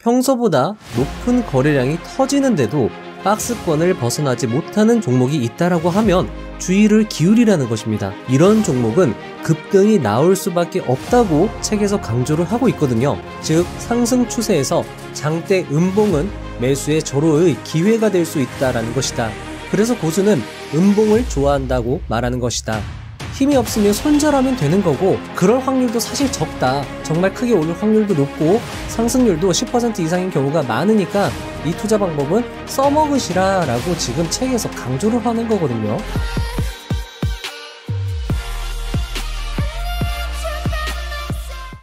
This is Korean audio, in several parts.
평소보다 높은 거래량이 터지는데도 박스권을 벗어나지 못하는 종목이 있다라고 하면 주의를 기울이라는 것입니다. 이런 종목은 급등이 나올 수밖에 없다고 책에서 강조를 하고 있거든요. 즉 상승 추세에서 장대 음봉은 매수의 절호의 기회가 될 수 있다라는 것이다. 그래서 고수는 음봉을 좋아한다고 말하는 것이다. 힘이 없으면 손절하면 되는 거고 그럴 확률도 사실 적다. 정말 크게 오를 확률도 높고 상승률도 10% 이상인 경우가 많으니까 이 투자 방법은 써먹으시라 라고 지금 책에서 강조를 하는 거거든요.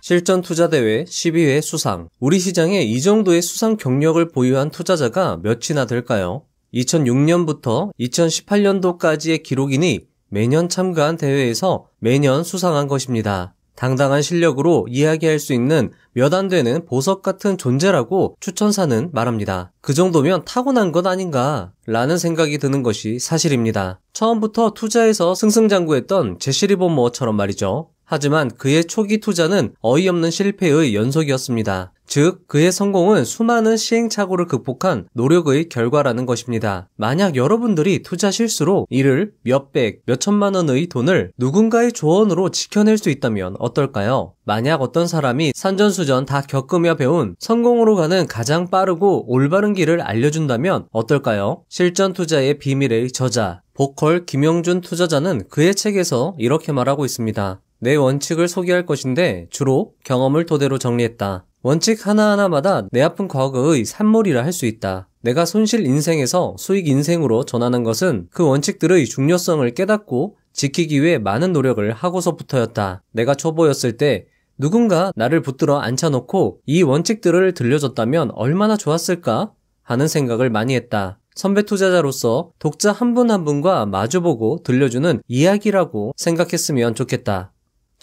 실전 투자 대회 12회 수상. 우리 시장에 이 정도의 수상 경력을 보유한 투자자가 몇이나 될까요? 2006년부터 2018년도까지의 기록이니 매년 참가한 대회에서 매년 수상한 것입니다. 당당한 실력으로 이야기할 수 있는 몇 안 되는 보석 같은 존재라고 추천사는 말합니다. 그 정도면 타고난 것 아닌가 라는 생각이 드는 것이 사실입니다. 처음부터 투자해서 승승장구했던 제시리본모어처럼 말이죠. 하지만 그의 초기 투자는 어이없는 실패의 연속이었습니다. 즉, 그의 성공은 수많은 시행착오를 극복한 노력의 결과라는 것입니다. 만약 여러분들이 투자 실수로 이를 몇백, 몇천만 원의 돈을 누군가의 조언으로 지켜낼 수 있다면 어떨까요? 만약 어떤 사람이 산전수전 다 겪으며 배운 성공으로 가는 가장 빠르고 올바른 길을 알려준다면 어떨까요? 실전 투자의 비밀의 저자, 보컬 김영준 투자자는 그의 책에서 이렇게 말하고 있습니다. 내 원칙을 소개할 것인데 주로 경험을 토대로 정리했다. 원칙 하나하나마다 내 아픈 과거의 산물이라 할 수 있다. 내가 손실 인생에서 수익 인생으로 전하는 것은 그 원칙들의 중요성을 깨닫고 지키기 위해 많은 노력을 하고서부터였다. 내가 초보였을 때 누군가 나를 붙들어 앉혀놓고 이 원칙들을 들려줬다면 얼마나 좋았을까 하는 생각을 많이 했다. 선배 투자자로서 독자 한 분한 한 분과 마주보고 들려주는 이야기라고 생각했으면 좋겠다.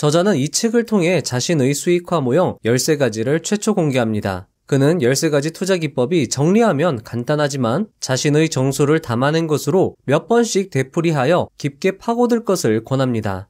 저자는 이 책을 통해 자신의 수익화 모형 13가지를 최초 공개합니다. 그는 13가지 투자 기법이 정리하면 간단하지만 자신의 정수를 담아낸 것으로 몇 번씩 되풀이하여 깊게 파고들 것을 권합니다.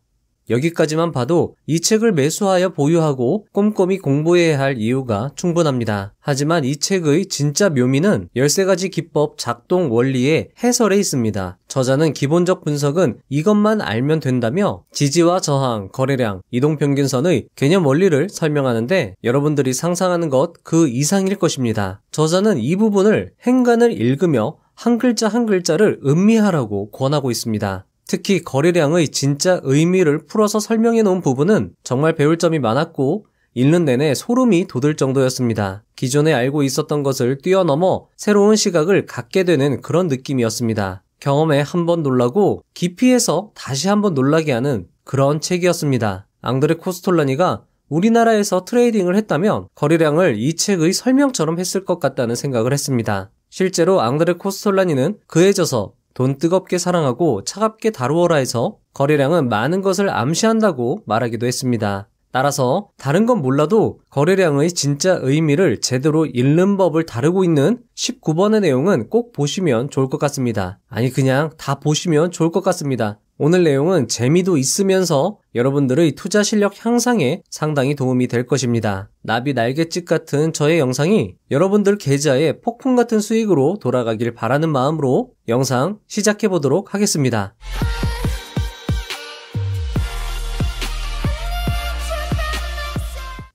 여기까지만 봐도 이 책을 매수하여 보유하고 꼼꼼히 공부해야 할 이유가 충분합니다. 하지만 이 책의 진짜 묘미는 13가지 기법 작동 원리의 해설에 있습니다. 저자는 기본적 분석은 이것만 알면 된다며 지지와 저항, 거래량, 이동평균선의 개념 원리를 설명하는데 여러분들이 상상하는 것 그 이상일 것입니다. 저자는 이 부분을 행간을 읽으며 한 글자 한 글자를 음미하라고 권하고 있습니다. 특히 거래량의 진짜 의미를 풀어서 설명해 놓은 부분은 정말 배울 점이 많았고 읽는 내내 소름이 돋을 정도였습니다. 기존에 알고 있었던 것을 뛰어넘어 새로운 시각을 갖게 되는 그런 느낌이었습니다. 경험에 한 번 놀라고 깊이에서 다시 한번 놀라게 하는 그런 책이었습니다. 앙드레 코스톨라니가 우리나라에서 트레이딩을 했다면 거래량을 이 책의 설명처럼 했을 것 같다는 생각을 했습니다. 실제로 앙드레 코스톨라니는 그에 져서 돈 뜨겁게 사랑하고 차갑게 다루어라해서 거래량은 많은 것을 암시한다고 말하기도 했습니다. 따라서 다른 건 몰라도 거래량의 진짜 의미를 제대로 읽는 법을 다루고 있는 19번의 내용은 꼭 보시면 좋을 것 같습니다. 아니 그냥 다 보시면 좋을 것 같습니다. 오늘 내용은 재미도 있으면서 여러분들의 투자 실력 향상에 상당히 도움이 될 것입니다. 나비 날갯짓 같은 저의 영상이 여러분들 계좌에 폭풍 같은 수익으로 돌아가길 바라는 마음으로 영상 시작해 보도록 하겠습니다.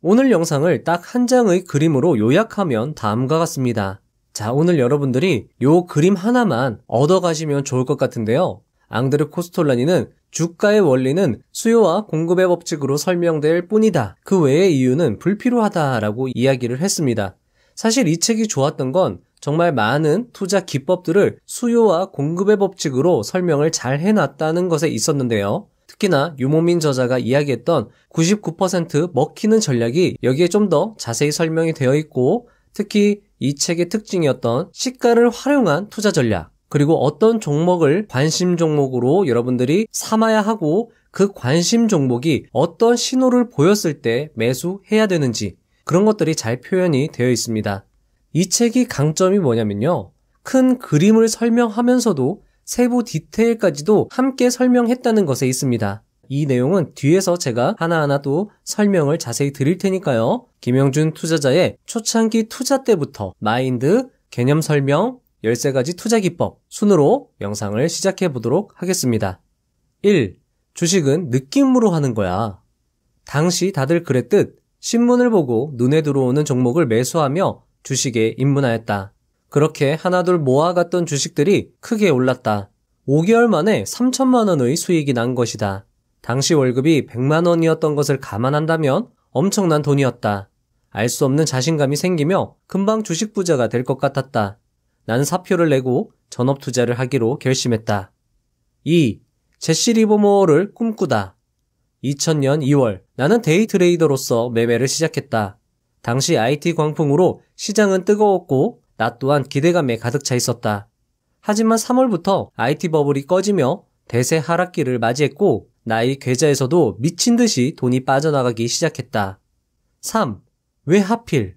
오늘 영상을 딱 한 장의 그림으로 요약하면 다음과 같습니다. 자, 오늘 여러분들이 요 그림 하나만 얻어가시면 좋을 것 같은데요. 앙드르 코스톨라니는 주가의 원리는 수요와 공급의 법칙으로 설명될 뿐이다. 그 외의 이유는 불필요하다라고 이야기를 했습니다. 사실 이 책이 좋았던 건 정말 많은 투자 기법들을 수요와 공급의 법칙으로 설명을 잘 해놨다는 것에 있었는데요. 특히나 유모민 저자가 이야기했던 99% 먹히는 전략이 여기에 좀 더 자세히 설명이 되어 있고 특히 이 책의 특징이었던 시가를 활용한 투자 전략 그리고 어떤 종목을 관심 종목으로 여러분들이 삼아야 하고 그 관심 종목이 어떤 신호를 보였을 때 매수해야 되는지 그런 것들이 잘 표현이 되어 있습니다. 이 책이 강점이 뭐냐면요. 큰 그림을 설명하면서도 세부 디테일까지도 함께 설명했다는 것에 있습니다. 이 내용은 뒤에서 제가 하나하나 또 설명을 자세히 드릴 테니까요. 김영준 투자자의 초창기 투자 때부터 마인드, 개념 설명, 13가지 투자 기법 순으로 영상을 시작해 보도록 하겠습니다. 1. 주식은 느낌으로 하는 거야. 당시 다들 그랬듯 신문을 보고 눈에 들어오는 종목을 매수하며 주식에 입문하였다. 그렇게 하나둘 모아갔던 주식들이 크게 올랐다. 5개월 만에 3천만 원의 수익이 난 것이다. 당시 월급이 100만 원이었던 것을 감안한다면 엄청난 돈이었다. 알 수 없는 자신감이 생기며 금방 주식 부자가 될 것 같았다. 난 사표를 내고 전업 투자를 하기로 결심했다. 2. 제시 리버모어를 꿈꾸다. 2000년 2월 나는 데이 트레이더로서 매매를 시작했다. 당시 IT 광풍으로 시장은 뜨거웠고 나 또한 기대감에 가득 차 있었다. 하지만 3월부터 IT 버블이 꺼지며 대세 하락기를 맞이했고 나의 계좌에서도 미친 듯이 돈이 빠져나가기 시작했다. 3. 왜 하필?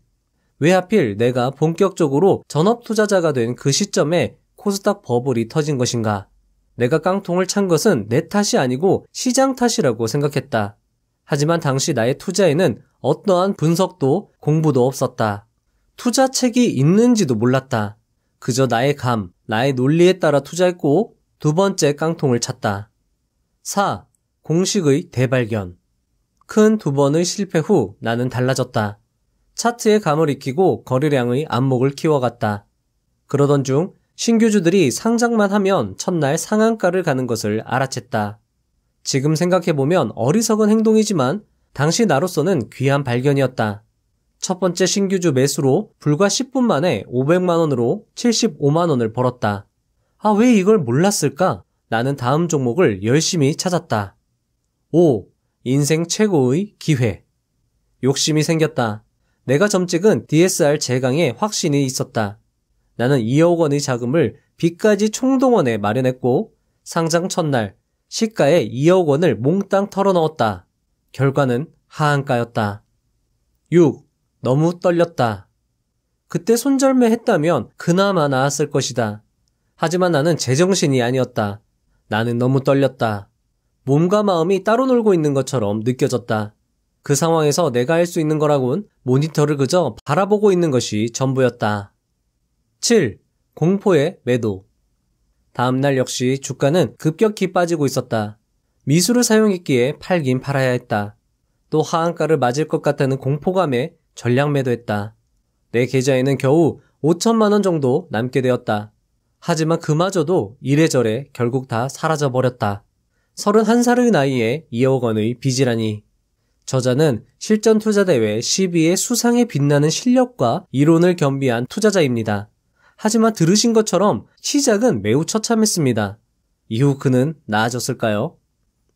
왜 하필 내가 본격적으로 전업 투자자가 된 그 시점에 코스닥 버블이 터진 것인가? 내가 깡통을 찬 것은 내 탓이 아니고 시장 탓이라고 생각했다. 하지만 당시 나의 투자에는 어떠한 분석도 공부도 없었다. 투자책이 있는지도 몰랐다. 그저 나의 감, 나의 논리에 따라 투자했고 두 번째 깡통을 찾다. 4. 공식의 대발견. 큰 두 번의 실패 후 나는 달라졌다. 차트의 감을 익히고 거래량의 안목을 키워갔다. 그러던 중 신규주들이 상장만 하면 첫날 상한가를 가는 것을 알아챘다. 지금 생각해보면 어리석은 행동이지만 당시 나로서는 귀한 발견이었다. 첫 번째 신규주 매수로 불과 10분 만에 500만원으로 75만원을 벌었다. 아, 왜 이걸 몰랐을까? 나는 다음 종목을 열심히 찾았다. 5. 인생 최고의 기회. 욕심이 생겼다. 내가 점찍은 DSR 재강에 확신이 있었다. 나는 2억 원의 자금을 빚까지 총동원해 마련했고 상장 첫날 시가에 2억 원을 몽땅 털어넣었다. 결과는 하한가였다. 6. 너무 떨렸다. 그때 손절매 했다면 그나마 나았을 것이다. 하지만 나는 제정신이 아니었다. 나는 너무 떨렸다. 몸과 마음이 따로 놀고 있는 것처럼 느껴졌다. 그 상황에서 내가 할 수 있는 거라곤 모니터를 그저 바라보고 있는 것이 전부였다. 7. 공포의 매도. 다음날 역시 주가는 급격히 빠지고 있었다. 미수를 사용했기에 팔긴 팔아야 했다. 또 하한가를 맞을 것 같다는 공포감에 전량 매도했다. 내 계좌에는 겨우 5천만 원 정도 남게 되었다. 하지만 그마저도 이래저래 결국 다 사라져 버렸다. 31살의 나이에 2억 원의 빚이라니. 저자는 실전 투자 대회 12의 수상에 빛나는 실력과 이론을 겸비한 투자자입니다. 하지만 들으신 것처럼 시작은 매우 처참했습니다. 이후 그는 나아졌을까요?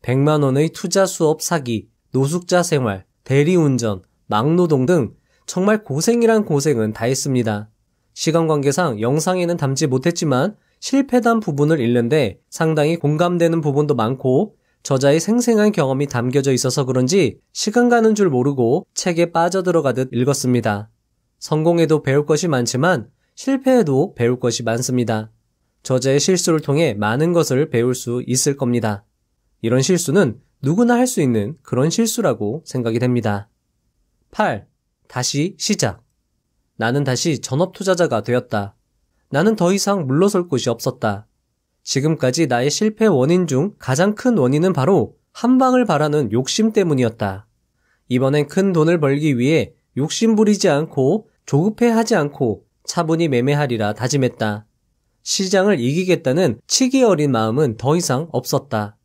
100만 원의 투자 수업 사기, 노숙자 생활, 대리운전, 막노동 등 정말 고생이란 고생은 다 했습니다. 시간 관계상 영상에는 담지 못했지만 실패담 부분을 읽는데 상당히 공감되는 부분도 많고 저자의 생생한 경험이 담겨져 있어서 그런지 시간 가는 줄 모르고 책에 빠져들어가듯 읽었습니다. 성공해도 배울 것이 많지만 실패해도 배울 것이 많습니다. 저자의 실수를 통해 많은 것을 배울 수 있을 겁니다. 이런 실수는 누구나 할 수 있는 그런 실수라고 생각이 됩니다. 8. 다시 시작. 나는 다시 전업 투자자가 되었다. 나는 더 이상 물러설 곳이 없었다. 지금까지 나의 실패 원인 중 가장 큰 원인은 바로 한방을 바라는 욕심 때문이었다. 이번엔 큰 돈을 벌기 위해 욕심 부리지 않고 조급해 하지 않고 차분히 매매하리라 다짐했다. 시장을 이기겠다는 치기 어린 마음은 더 이상 없었다.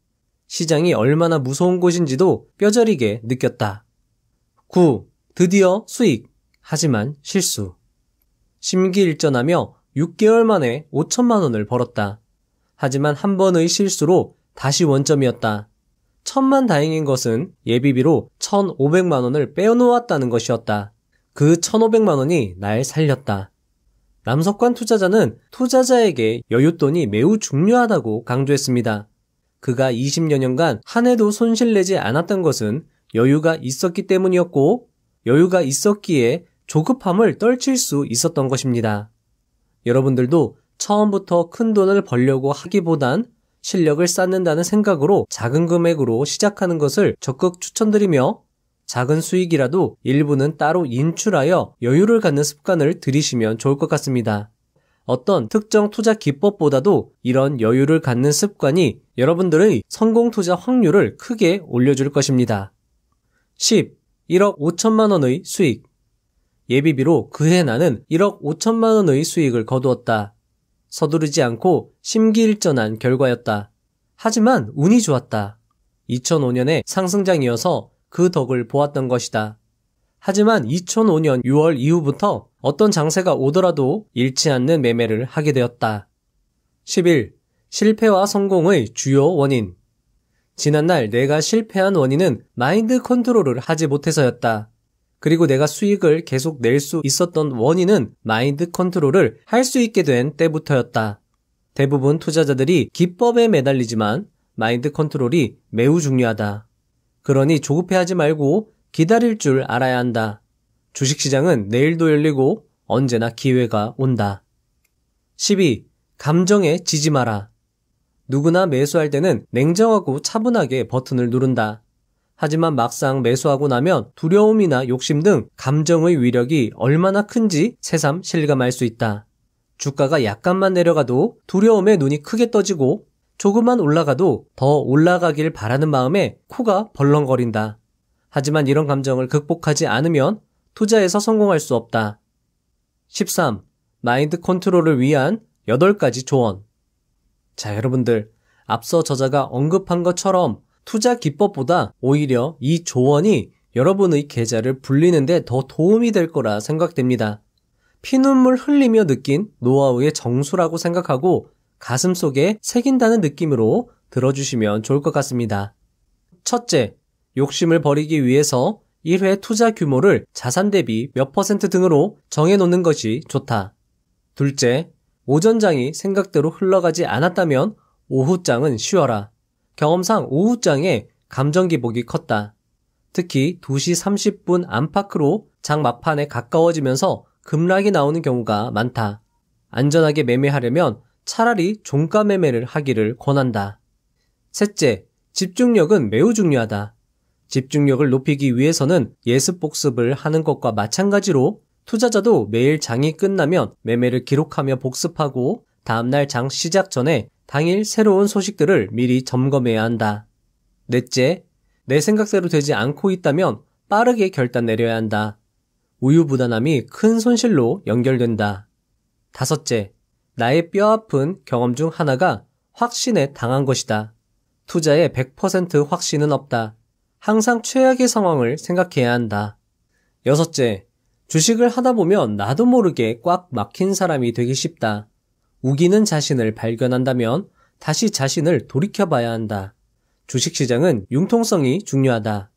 시장이 얼마나 무서운 곳인지도 뼈저리게 느꼈다. 9. 드디어 수익, 하지만 실수. 심기일전하며 6개월 만에 5천만 원을 벌었다. 하지만 한 번의 실수로 다시 원점이었다. 천만 다행인 것은 예비비로 1,500만 원을 빼어놓았다는 것이었다. 그 1,500만 원이 날 살렸다. 남석관 투자자는 투자자에게 여윳돈이 매우 중요하다고 강조했습니다. 그가 20여 년간 한 해도 손실 내지 않았던 것은 여유가 있었기 때문이었고 여유가 있었기에 조급함을 떨칠 수 있었던 것입니다. 여러분들도 처음부터 큰 돈을 벌려고 하기보단 실력을 쌓는다는 생각으로 작은 금액으로 시작하는 것을 적극 추천드리며 작은 수익이라도 일부는 따로 인출하여 여유를 갖는 습관을 들이시면 좋을 것 같습니다. 어떤 특정 투자 기법보다도 이런 여유를 갖는 습관이 여러분들의 성공 투자 확률을 크게 올려줄 것입니다. 10. 1억 5천만 원의 수익. 예비비로 그해 나는 1억 5천만 원의 수익을 거두었다. 서두르지 않고 심기일전한 결과였다. 하지만 운이 좋았다. 2005년에 상승장이어서 그 덕을 보았던 것이다. 하지만 2005년 6월 이후부터 어떤 장세가 오더라도 잃지 않는 매매를 하게 되었다. 1 1 실패와 성공의 주요 원인. 지난날 내가 실패한 원인은 마인드 컨트롤을 하지 못해서였다. 그리고 내가 수익을 계속 낼 수 있었던 원인은 마인드 컨트롤을 할 수 있게 된 때부터였다. 대부분 투자자들이 기법에 매달리지만 마인드 컨트롤이 매우 중요하다. 그러니 조급해하지 말고 기다릴 줄 알아야 한다. 주식시장은 내일도 열리고 언제나 기회가 온다. 12. 감정에 지지 마라. 누구나 매수할 때는 냉정하고 차분하게 버튼을 누른다. 하지만 막상 매수하고 나면 두려움이나 욕심 등 감정의 위력이 얼마나 큰지 새삼 실감할 수 있다. 주가가 약간만 내려가도 두려움에 눈이 크게 떠지고 조금만 올라가도 더 올라가길 바라는 마음에 코가 벌렁거린다. 하지만 이런 감정을 극복하지 않으면 투자에서 성공할 수 없다. 13. 마인드 컨트롤을 위한 8가지 조언. 자, 여러분들. 앞서 저자가 언급한 것처럼 투자 기법보다 오히려 이 조언이 여러분의 계좌를 불리는데 더 도움이 될 거라 생각됩니다. 피눈물 흘리며 느낀 노하우의 정수라고 생각하고 가슴 속에 새긴다는 느낌으로 들어주시면 좋을 것 같습니다. 첫째, 욕심을 버리기 위해서 1회 투자 규모를 자산 대비 몇 퍼센트 등으로 정해놓는 것이 좋다. 둘째, 오전장이 생각대로 흘러가지 않았다면 오후장은 쉬어라. 경험상 오후장에 감정 기복이 컸다. 특히 2시 30분 안팎으로 장 막판에 가까워지면서 급락이 나오는 경우가 많다. 안전하게 매매하려면 차라리 종가 매매를 하기를 권한다. 셋째, 집중력은 매우 중요하다. 집중력을 높이기 위해서는 예습 복습을 하는 것과 마찬가지로 투자자도 매일 장이 끝나면 매매를 기록하며 복습하고 다음날 장 시작 전에 당일 새로운 소식들을 미리 점검해야 한다. 넷째, 내 생각대로 되지 않고 있다면 빠르게 결단 내려야 한다. 우유부단함이 큰 손실로 연결된다. 다섯째, 나의 뼈아픈 경험 중 하나가 확신에 당한 것이다. 투자에 100% 확신은 없다. 항상 최악의 상황을 생각해야 한다. 여섯째, 주식을 하다 보면 나도 모르게 꽉 막힌 사람이 되기 쉽다. 우기는 자신을 발견한다면 다시 자신을 돌이켜봐야 한다. 주식시장은 융통성이 중요하다.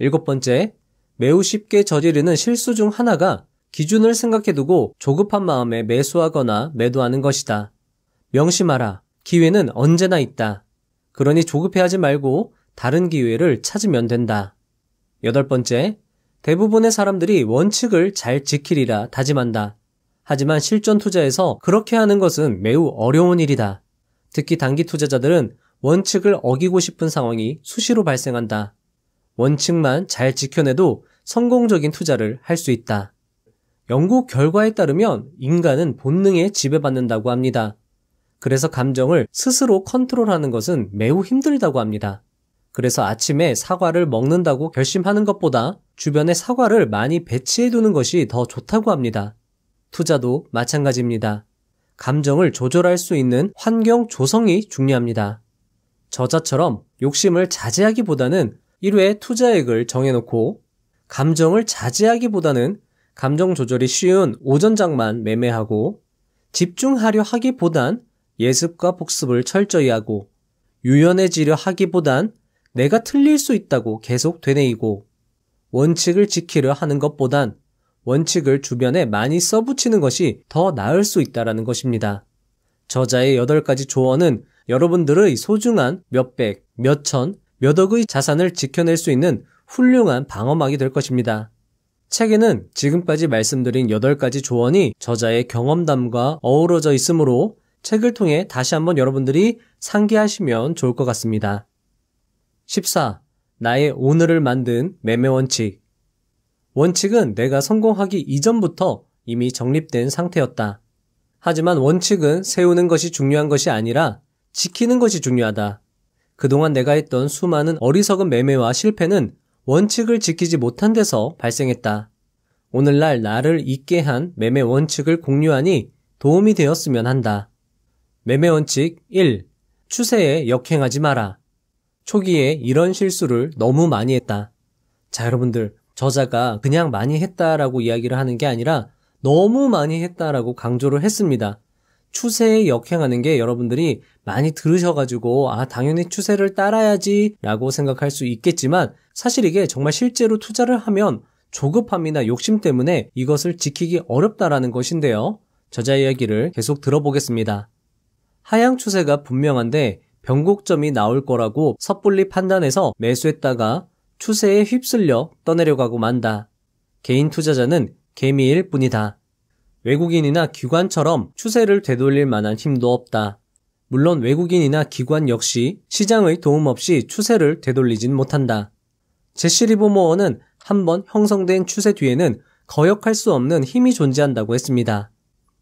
일곱 번째, 매우 쉽게 저지르는 실수 중 하나가 기준을 생각해두고 조급한 마음에 매수하거나 매도하는 것이다. 명심하라. 기회는 언제나 있다. 그러니 조급해하지 말고 다른 기회를 찾으면 된다. 여덟 번째, 대부분의 사람들이 원칙을 잘 지키리라 다짐한다. 하지만 실전 투자에서 그렇게 하는 것은 매우 어려운 일이다. 특히 단기 투자자들은 원칙을 어기고 싶은 상황이 수시로 발생한다. 원칙만 잘 지켜내도 성공적인 투자를 할 수 있다. 연구 결과에 따르면 인간은 본능에 지배받는다고 합니다. 그래서 감정을 스스로 컨트롤하는 것은 매우 힘들다고 합니다. 그래서 아침에 사과를 먹는다고 결심하는 것보다 주변에 사과를 많이 배치해 두는 것이 더 좋다고 합니다. 투자도 마찬가지입니다. 감정을 조절할 수 있는 환경 조성이 중요합니다. 저자처럼 욕심을 자제하기보다는 1회 투자액을 정해놓고 감정을 자제하기보다는 감정 조절이 쉬운 오전장만 매매하고 집중하려 하기보단 예습과 복습을 철저히 하고 유연해지려 하기보단 내가 틀릴 수 있다고 계속 되뇌이고 원칙을 지키려 하는 것보단 원칙을 주변에 많이 써붙이는 것이 더 나을 수 있다라는 것입니다. 저자의 8가지 조언은 여러분들의 소중한 몇백, 몇천, 몇억의 자산을 지켜낼 수 있는 훌륭한 방어막이 될 것입니다. 책에는 지금까지 말씀드린 8가지 조언이 저자의 경험담과 어우러져 있으므로 책을 통해 다시 한번 여러분들이 상기하시면 좋을 것 같습니다. 14. 나의 오늘을 만든 매매 원칙. 원칙은 내가 성공하기 이전부터 이미 정립된 상태였다. 하지만 원칙은 세우는 것이 중요한 것이 아니라 지키는 것이 중요하다. 그동안 내가 했던 수많은 어리석은 매매와 실패는 원칙을 지키지 못한 데서 발생했다. 오늘날 나를 잊게 한 매매 원칙을 공유하니 도움이 되었으면 한다. 매매 원칙 1. 추세에 역행하지 마라. 초기에 이런 실수를 너무 많이 했다. 자, 여러분들, 저자가 그냥 많이 했다라고 이야기를 하는 게 아니라 너무 많이 했다라고 강조를 했습니다. 추세에 역행하는 게 여러분들이 많이 들으셔가지고, 아, 당연히 추세를 따라야지 라고 생각할 수 있겠지만, 사실 이게 정말 실제로 투자를 하면 조급함이나 욕심 때문에 이것을 지키기 어렵다라는 것인데요. 저자 이야기를 계속 들어보겠습니다. 하향 추세가 분명한데 변곡점이 나올 거라고 섣불리 판단해서 매수했다가 추세에 휩쓸려 떠내려가고 만다. 개인 투자자는 개미일 뿐이다. 외국인이나 기관처럼 추세를 되돌릴 만한 힘도 없다. 물론 외국인이나 기관 역시 시장의 도움 없이 추세를 되돌리진 못한다. 제시 리보모어는 한번 형성된 추세 뒤에는 거역할 수 없는 힘이 존재한다고 했습니다.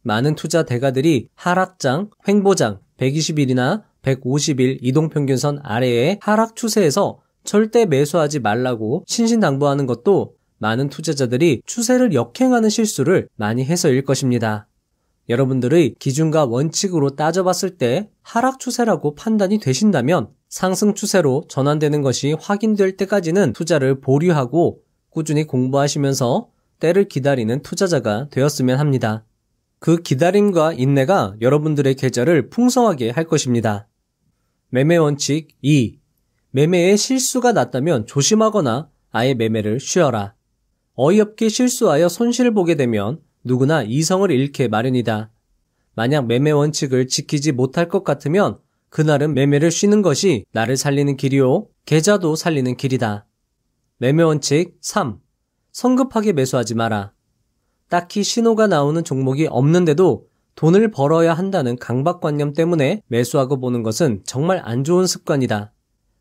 많은 투자 대가들이 하락장, 횡보장, 120일이나 1 5 0일 이동평균선 아래의 하락 추세에서 절대 매수하지 말라고 신신당부하는 것도 많은 투자자들이 추세를 역행하는 실수를 많이 해서일 것입니다. 여러분들의 기준과 원칙으로 따져봤을 때 하락 추세라고 판단이 되신다면 상승 추세로 전환되는 것이 확인될 때까지는 투자를 보류하고 꾸준히 공부하시면서 때를 기다리는 투자자가 되었으면 합니다. 그 기다림과 인내가 여러분들의 계좌를 풍성하게 할 것입니다. 매매 원칙 2. 매매에 실수가 났다면 조심하거나 아예 매매를 쉬어라. 어이없게 실수하여 손실을 보게 되면 누구나 이성을 잃게 마련이다. 만약 매매 원칙을 지키지 못할 것 같으면 그날은 매매를 쉬는 것이 나를 살리는 길이요. 계좌도 살리는 길이다. 매매 원칙 3. 성급하게 매수하지 마라. 딱히 신호가 나오는 종목이 없는데도 돈을 벌어야 한다는 강박관념 때문에 매수하고 보는 것은 정말 안 좋은 습관이다.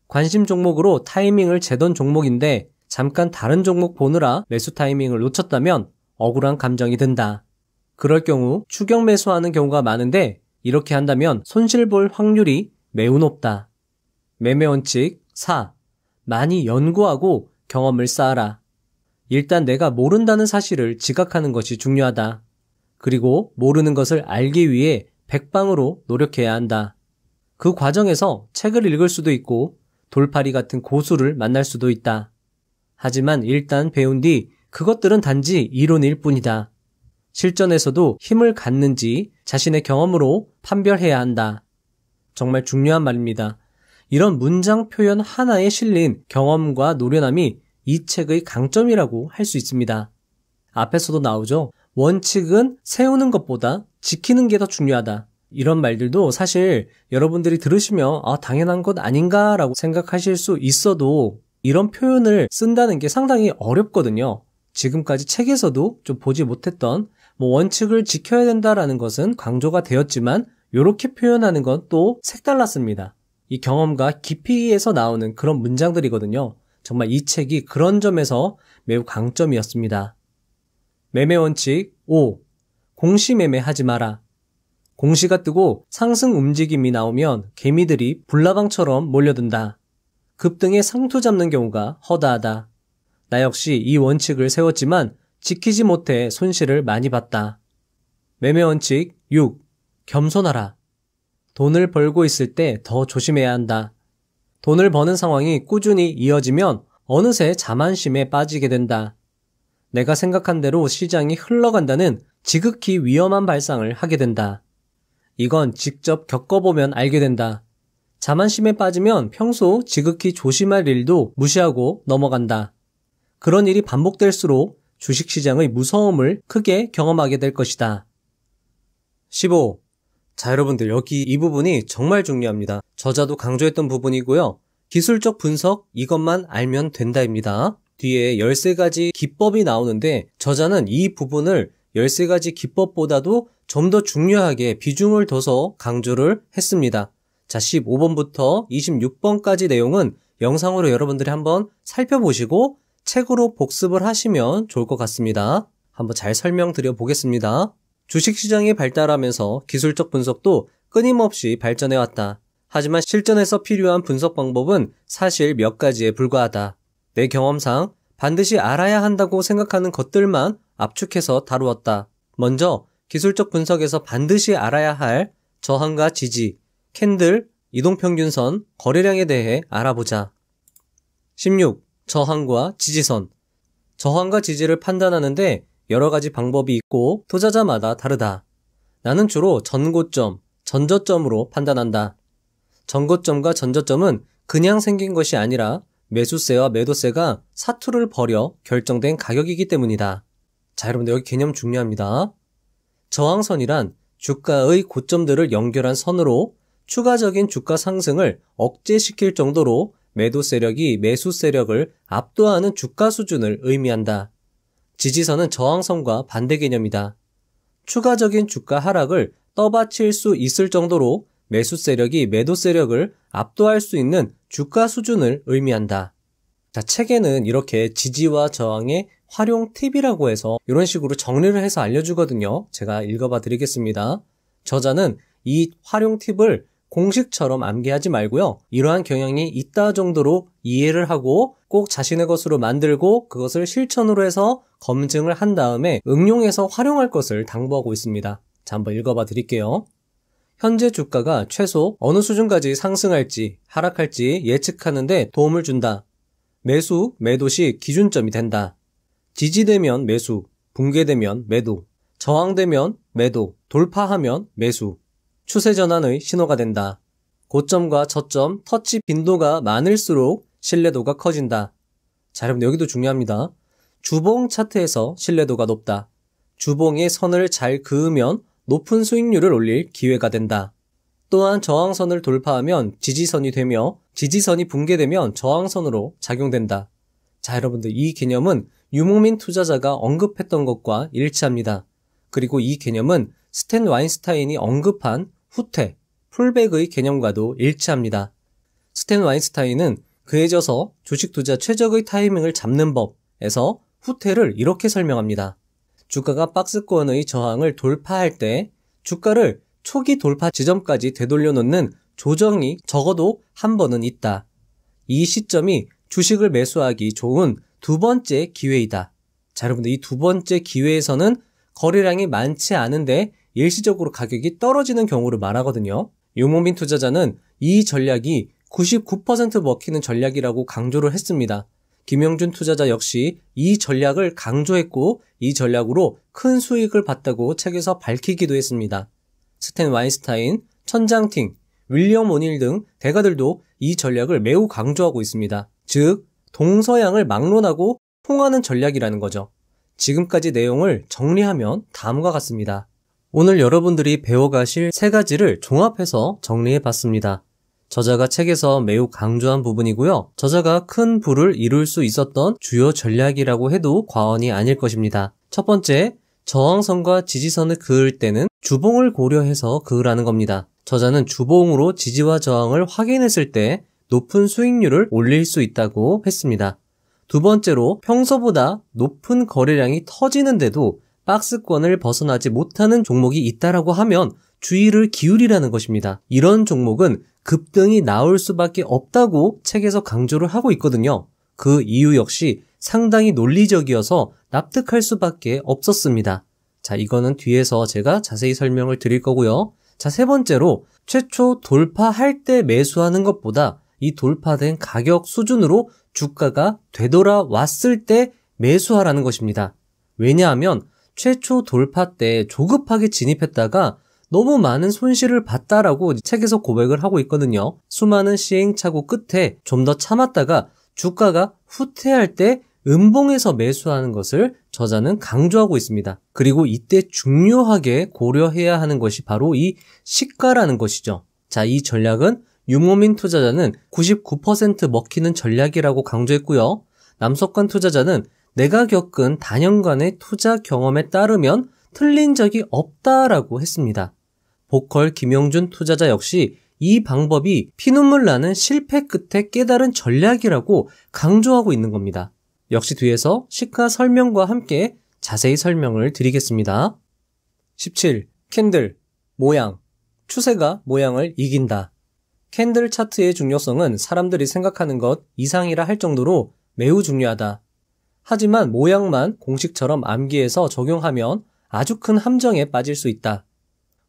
관심 종목으로 타이밍을 재던 종목인데 잠깐 다른 종목 보느라 매수 타이밍을 놓쳤다면 억울한 감정이 든다. 그럴 경우 추격 매수하는 경우가 많은데 이렇게 한다면 손실 볼 확률이 매우 높다. 매매 원칙 4. 많이 연구하고 경험을 쌓아라. 일단 내가 모른다는 사실을 지각하는 것이 중요하다. 그리고 모르는 것을 알기 위해 백방으로 노력해야 한다. 그 과정에서 책을 읽을 수도 있고 돌팔이 같은 고수를 만날 수도 있다. 하지만 일단 배운 뒤 그것들은 단지 이론일 뿐이다. 실전에서도 힘을 갖는지 자신의 경험으로 판별해야 한다. 정말 중요한 말입니다. 이런 문장 표현 하나에 실린 경험과 노련함이 이 책의 강점이라고 할 수 있습니다. 앞에서도 나오죠. 원칙은 세우는 것보다 지키는 게 더 중요하다. 이런 말들도 사실 여러분들이 들으시면 아, 당연한 것 아닌가라고 생각하실 수 있어도 이런 표현을 쓴다는 게 상당히 어렵거든요. 지금까지 책에서도 좀 보지 못했던 뭐 원칙을 지켜야 된다라는 것은 강조가 되었지만 이렇게 표현하는 건 또 색달랐습니다. 이 경험과 깊이에서 나오는 그런 문장들이거든요. 정말 이 책이 그런 점에서 매우 강점이었습니다. 매매 원칙 5. 공시 매매하지 마라. 공시가 뜨고 상승 움직임이 나오면 개미들이 불나방처럼 몰려든다. 급등에 상투 잡는 경우가 허다하다. 나 역시 이 원칙을 세웠지만 지키지 못해 손실을 많이 봤다. 매매 원칙 6. 겸손하라. 돈을 벌고 있을 때 더 조심해야 한다. 돈을 버는 상황이 꾸준히 이어지면 어느새 자만심에 빠지게 된다. 내가 생각한 대로 시장이 흘러간다는 지극히 위험한 발상을 하게 된다. 이건 직접 겪어보면 알게 된다. 자만심에 빠지면 평소 지극히 조심할 일도 무시하고 넘어간다. 그런 일이 반복될수록 주식시장의 무서움을 크게 경험하게 될 것이다. 15. 자, 여러분들, 여기 이 부분이 정말 중요합니다. 저자도 강조했던 부분이고요. 기술적 분석, 이것만 알면 된다입니다. 뒤에 13가지 기법이 나오는데 저자는 이 부분을 13가지 기법보다도 좀 더 중요하게 비중을 둬서 강조를 했습니다. 자, 15번부터 26번까지 내용은 영상으로 여러분들이 한번 살펴보시고 책으로 복습을 하시면 좋을 것 같습니다. 한번 잘 설명드려 보겠습니다. 주식시장이 발달하면서 기술적 분석도 끊임없이 발전해왔다. 하지만 실전에서 필요한 분석 방법은 사실 몇 가지에 불과하다. 내 경험상 반드시 알아야 한다고 생각하는 것들만 압축해서 다루었다. 먼저 기술적 분석에서 반드시 알아야 할 저항과 지지, 캔들, 이동평균선, 거래량에 대해 알아보자. 16. 저항과 지지선. 저항과 지지를 판단하는데 여러 가지 방법이 있고 투자자마다 다르다. 나는 주로 전고점, 전저점으로 판단한다. 전고점과 전저점은 그냥 생긴 것이 아니라 매수세와 매도세가 사투를 벌여 결정된 가격이기 때문이다. 자, 여러분들 여기 개념 중요합니다. 저항선이란 주가의 고점들을 연결한 선으로 추가적인 주가 상승을 억제시킬 정도로 매도 세력이 매수 세력을 압도하는 주가 수준을 의미한다. 지지선은 저항선과 반대 개념이다. 추가적인 주가 하락을 떠받칠 수 있을 정도로 매수 세력이 매도 세력을 압도할 수 있는 주가 수준을 의미한다. 자, 책에는 이렇게 지지와 저항의 활용 팁이라고 해서 이런 식으로 정리를 해서 알려주거든요. 제가 읽어봐 드리겠습니다. 저자는 이 활용 팁을 공식처럼 암기하지 말고요. 이러한 경향이 있다 정도로 이해를 하고 꼭 자신의 것으로 만들고 그것을 실천으로 해서 검증을 한 다음에 응용해서 활용할 것을 당부하고 있습니다. 자, 한번 읽어봐 드릴게요. 현재 주가가 최소 어느 수준까지 상승할지 하락할지 예측하는데 도움을 준다. 매수, 매도 시 기준점이 된다. 지지되면 매수, 붕괴되면 매도, 저항되면 매도, 돌파하면 매수. 추세 전환의 신호가 된다. 고점과 저점, 터치 빈도가 많을수록 신뢰도가 커진다. 자, 여러분 여기도 중요합니다. 주봉 차트에서 신뢰도가 높다. 주봉의 선을 잘 그으면 높은 수익률을 올릴 기회가 된다. 또한 저항선을 돌파하면 지지선이 되며 지지선이 붕괴되면 저항선으로 작용된다. 자, 여러분들 이 개념은 유목민 투자자가 언급했던 것과 일치합니다. 그리고 이 개념은 스탠 와인스타인이 언급한 후퇴, 풀백의 개념과도 일치합니다. 스탠 와인스타인은 그에 져서 주식 투자 최적의 타이밍을 잡는 법에서 후퇴를 이렇게 설명합니다. 주가가 박스권의 저항을 돌파할 때 주가를 초기 돌파 지점까지 되돌려 놓는 조정이 적어도 한 번은 있다. 이 시점이 주식을 매수하기 좋은 두 번째 기회이다. 자, 여러분들 이 두 번째 기회에서는 거래량이 많지 않은데 일시적으로 가격이 떨어지는 경우를 말하거든요. 유목민 투자자는 이 전략이 99% 먹히는 전략이라고 강조를 했습니다. 김영준 투자자 역시 이 전략을 강조했고 이 전략으로 큰 수익을 봤다고 책에서 밝히기도 했습니다. 스탠 와인스타인, 천장팅, 윌리엄 오닐 등 대가들도 이 전략을 매우 강조하고 있습니다. 즉, 동서양을 막론하고 통하는 전략이라는 거죠. 지금까지 내용을 정리하면 다음과 같습니다. 오늘 여러분들이 배워가실 세 가지를 종합해서 정리해 봤습니다. 저자가 책에서 매우 강조한 부분이고요. 저자가 큰 부를 이룰 수 있었던 주요 전략이라고 해도 과언이 아닐 것입니다. 첫 번째, 저항선과 지지선을 그을 때는 주봉을 고려해서 그으라는 겁니다. 저자는 주봉으로 지지와 저항을 확인했을 때 높은 수익률을 올릴 수 있다고 했습니다. 두 번째로 평소보다 높은 거래량이 터지는데도 박스권을 벗어나지 못하는 종목이 있다라고 하면 주의를 기울이라는 것입니다. 이런 종목은 급등이 나올 수밖에 없다고 책에서 강조를 하고 있거든요. 그 이유 역시 상당히 논리적이어서 납득할 수밖에 없었습니다. 자, 이거는 뒤에서 제가 자세히 설명을 드릴 거고요. 자, 세 번째로 최초 돌파할 때 매수하는 것보다 이 돌파된 가격 수준으로 주가가 되돌아왔을 때 매수하라는 것입니다. 왜냐하면 최초 돌파 때 조급하게 진입했다가 너무 많은 손실을 봤다라고 책에서 고백을 하고 있거든요. 수많은 시행착오 끝에 좀 더 참았다가 주가가 후퇴할 때 음봉에서 매수하는 것을 저자는 강조하고 있습니다. 그리고 이때 중요하게 고려해야 하는 것이 바로 이 시가라는 것이죠. 자, 이 전략은 유모민 투자자는 99% 먹히는 전략이라고 강조했고요. 남석관 투자자는 내가 겪은 단연간의 투자 경험에 따르면 틀린 적이 없다라고 했습니다. 보컬 김영준 투자자 역시 이 방법이 피눈물 나는 실패 끝에 깨달은 전략이라고 강조하고 있는 겁니다. 역시 뒤에서 시가 설명과 함께 자세히 설명을 드리겠습니다. 17. 캔들, 모양. 추세가 모양을 이긴다. 캔들 차트의 중요성은 사람들이 생각하는 것 이상이라 할 정도로 매우 중요하다. 하지만 모양만 공식처럼 암기해서 적용하면 아주 큰 함정에 빠질 수 있다.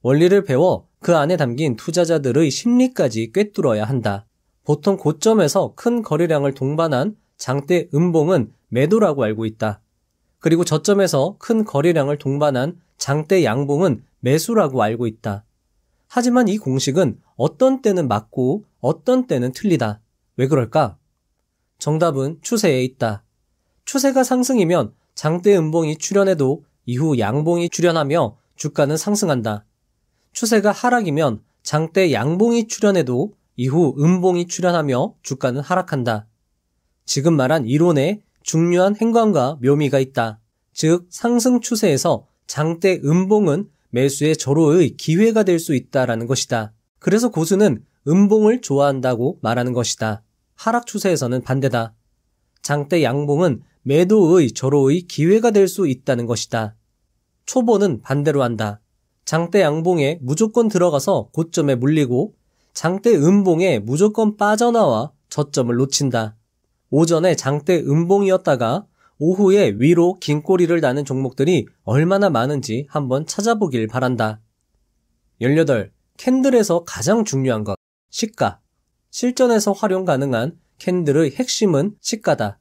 원리를 배워 그 안에 담긴 투자자들의 심리까지 꿰뚫어야 한다. 보통 고점에서 큰 거래량을 동반한 장대 음봉은 매도라고 알고 있다. 그리고 저점에서 큰 거래량을 동반한 장대 양봉은 매수라고 알고 있다. 하지만 이 공식은 어떤 때는 맞고 어떤 때는 틀리다. 왜 그럴까? 정답은 추세에 있다. 추세가 상승이면 장대 음봉이 출현해도 이후 양봉이 출현하며 주가는 상승한다. 추세가 하락이면 장대 양봉이 출현해도 이후 음봉이 출현하며 주가는 하락한다. 지금 말한 이론에 중요한 행관과 묘미가 있다. 즉 상승 추세에서 장대 음봉은 매수의 절호의 기회가 될 수 있다라는 것이다. 그래서 고수는 음봉을 좋아한다고 말하는 것이다. 하락 추세에서는 반대다. 장대 양봉은 매도의 절호의 기회가 될 수 있다는 것이다. 초보는 반대로 한다. 장대 양봉에 무조건 들어가서 고점에 물리고 장대 음봉에 무조건 빠져나와 저점을 놓친다. 오전에 장대 음봉이었다가 오후에 위로 긴 꼬리를 나는 종목들이 얼마나 많은지 한번 찾아보길 바란다. 18. 캔들에서 가장 중요한 것. 시가. 실전에서 활용 가능한 캔들의 핵심은 시가다.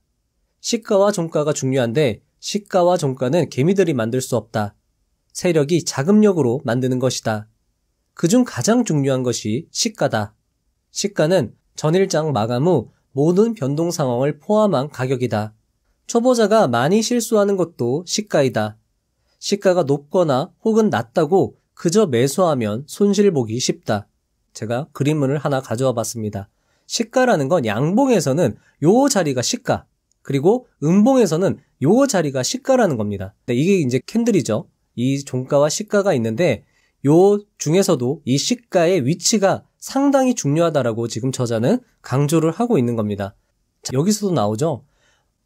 시가와 종가가 중요한데 시가와 종가는 개미들이 만들 수 없다. 세력이 자금력으로 만드는 것이다. 그 중 가장 중요한 것이 시가다. 시가는 전일장 마감 후 모든 변동 상황을 포함한 가격이다. 초보자가 많이 실수하는 것도 시가이다. 시가가 높거나 혹은 낮다고 그저 매수하면 손실 보기 쉽다. 제가 그림을 문 하나 가져와 봤습니다. 시가라는 건 양봉에서는 요 자리가 시가, 그리고 음봉에서는 요 자리가 시가라는 겁니다. 네, 이게 이제 캔들이죠. 이 종가와 시가가 있는데 요 중에서도 이 시가의 위치가 상당히 중요하다라고 지금 저자는 강조를 하고 있는 겁니다. 자, 여기서도 나오죠.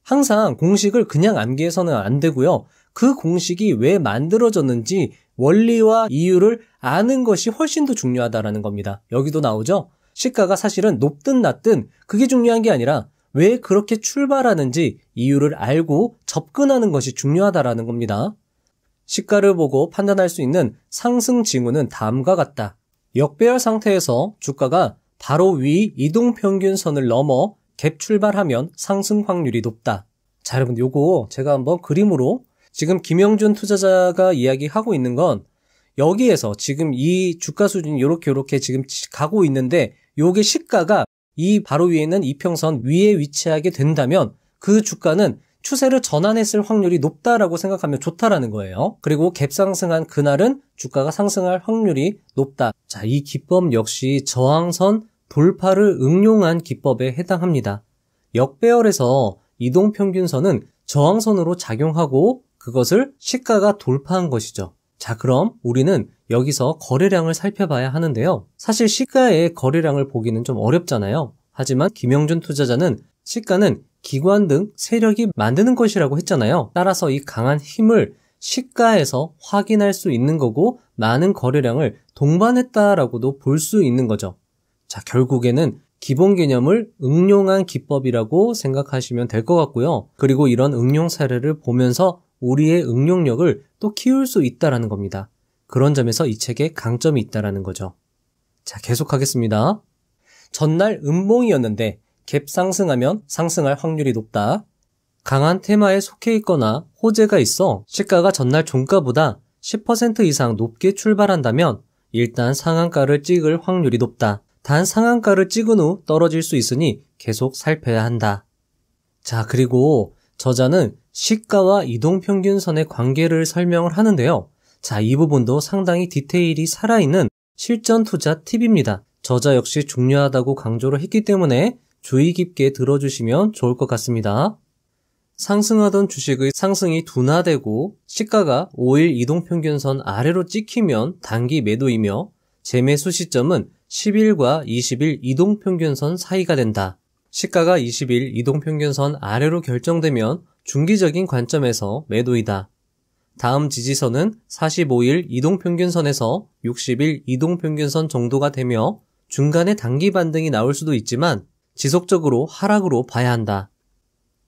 항상 공식을 그냥 암기해서는 안 되고요. 그 공식이 왜 만들어졌는지 원리와 이유를 아는 것이 훨씬 더 중요하다라는 겁니다. 여기도 나오죠. 시가가 사실은 높든 낮든 그게 중요한 게 아니라 왜 그렇게 출발하는지 이유를 알고 접근하는 것이 중요하다라는 겁니다. 시가를 보고 판단할 수 있는 상승 징후는 다음과 같다. 역배열 상태에서 주가가 바로 위 이동 평균선을 넘어 갭 출발하면 상승 확률이 높다. 자, 여러분 요거 제가 한번 그림으로 지금 김영준 투자자가 이야기하고 있는 건 여기에서 지금 이 주가 수준이 요렇게 요렇게 지금 가고 있는데 요게 시가가 이 바로 위에 있는 이평선 위에 위치하게 된다면 그 주가는 추세를 전환했을 확률이 높다라고 생각하면 좋다라는 거예요. 그리고 갭상승한 그날은 주가가 상승할 확률이 높다. 자, 이 기법 역시 저항선 돌파를 응용한 기법에 해당합니다. 역배열에서 이동평균선은 저항선으로 작용하고 그것을 시가가 돌파한 것이죠. 자, 그럼 우리는 여기서 거래량을 살펴봐야 하는데요. 사실 시가의 거래량을 보기는 좀 어렵잖아요. 하지만 김영준 투자자는 시가는 기관 등 세력이 만드는 것이라고 했잖아요. 따라서 이 강한 힘을 시가에서 확인할 수 있는 거고 많은 거래량을 동반했다라고도 볼 수 있는 거죠. 자, 결국에는 기본 개념을 응용한 기법이라고 생각하시면 될 것 같고요. 그리고 이런 응용 사례를 보면서 우리의 응용력을 또 키울 수 있다라는 겁니다. 그런 점에서 이 책의 강점이 있다라는 거죠. 자, 계속하겠습니다. 전날 음봉이었는데 갭 상승하면 상승할 확률이 높다. 강한 테마에 속해 있거나 호재가 있어 시가가 전날 종가보다 10% 이상 높게 출발한다면 일단 상한가를 찍을 확률이 높다. 단 상한가를 찍은 후 떨어질 수 있으니 계속 살펴야 한다. 자, 그리고 저자는 시가와 이동평균선의 관계를 설명을 하는데요. 자, 이 부분도 상당히 디테일이 살아있는 실전 투자 팁입니다. 저자 역시 중요하다고 강조를 했기 때문에 주의 깊게 들어주시면 좋을 것 같습니다. 상승하던 주식의 상승이 둔화되고 시가가 5일 이동평균선 아래로 찍히면 단기 매도이며 재매수 시점은 10일과 20일 이동평균선 사이가 된다. 시가가 20일 이동평균선 아래로 결정되면 중기적인 관점에서 매도이다. 다음 지지선은 45일 이동평균선에서 60일 이동평균선 정도가 되며 중간에 단기 반등이 나올 수도 있지만 지속적으로 하락으로 봐야 한다.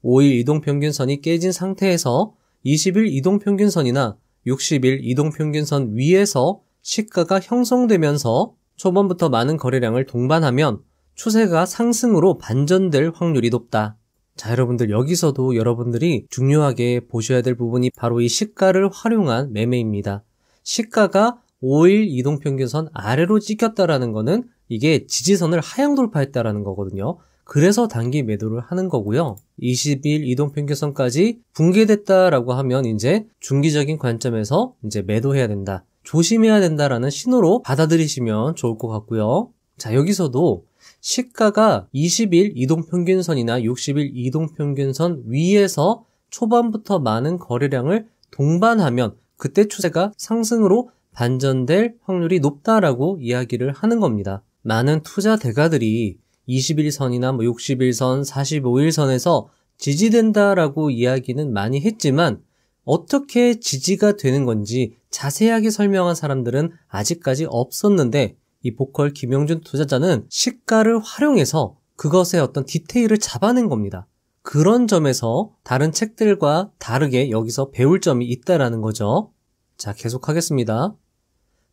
5일 이동평균선이 깨진 상태에서 20일 이동평균선이나 60일 이동평균선 위에서 시가가 형성되면서 초반부터 많은 거래량을 동반하면 추세가 상승으로 반전될 확률이 높다. 자, 여러분들 여기서도 여러분들이 중요하게 보셔야 될 부분이 바로 이 시가를 활용한 매매입니다. 시가가 5일 이동평균선 아래로 찍혔다라는 것은 이게 지지선을 하향 돌파했다라는 거거든요. 그래서 단기 매도를 하는 거고요. 20일 이동 평균선까지 붕괴됐다라고 하면 이제 중기적인 관점에서 이제 매도해야 된다. 조심해야 된다라는 신호로 받아들이시면 좋을 것 같고요. 자, 여기서도 시가가 20일 이동 평균선이나 60일 이동 평균선 위에서 초반부터 많은 거래량을 동반하면 그때 추세가 상승으로 반전될 확률이 높다라고 이야기를 하는 겁니다. 많은 투자 대가들이 21선이나 뭐 61선, 45일선에서 지지된다라고 이야기는 많이 했지만 어떻게 지지가 되는 건지 자세하게 설명한 사람들은 아직까지 없었는데 이 보컬 김영준 투자자는 시가를 활용해서 그것의 어떤 디테일을 잡아낸 겁니다. 그런 점에서 다른 책들과 다르게 여기서 배울 점이 있다라는 거죠. 자, 계속하겠습니다.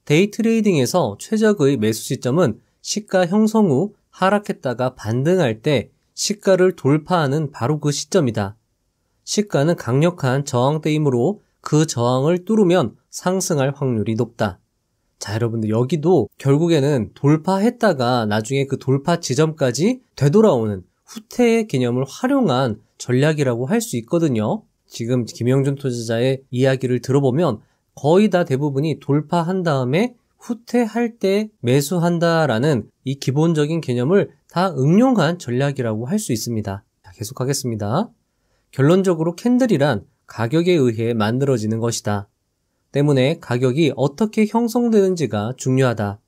데이 트레이딩에서 최적의 매수 시점은 시가 형성 후 하락했다가 반등할 때 시가를 돌파하는 바로 그 시점이다. 시가는 강력한 저항대이므로 그 저항을 뚫으면 상승할 확률이 높다. 자, 여러분들 여기도 결국에는 돌파했다가 나중에 그 돌파 지점까지 되돌아오는 후퇴의 개념을 활용한 전략이라고 할 수 있거든요. 지금 김영준 투자자의 이야기를 들어보면 거의 다 대부분이 돌파한 다음에 후퇴할 때 매수한다라는 이 기본적인 개념을 다 응용한 전략이라고 할 수 있습니다. 계속하겠습니다. 결론적으로 캔들이란 가격에 의해 만들어지는 것이다. 때문에 가격이 어떻게 형성되는지가 중요하다.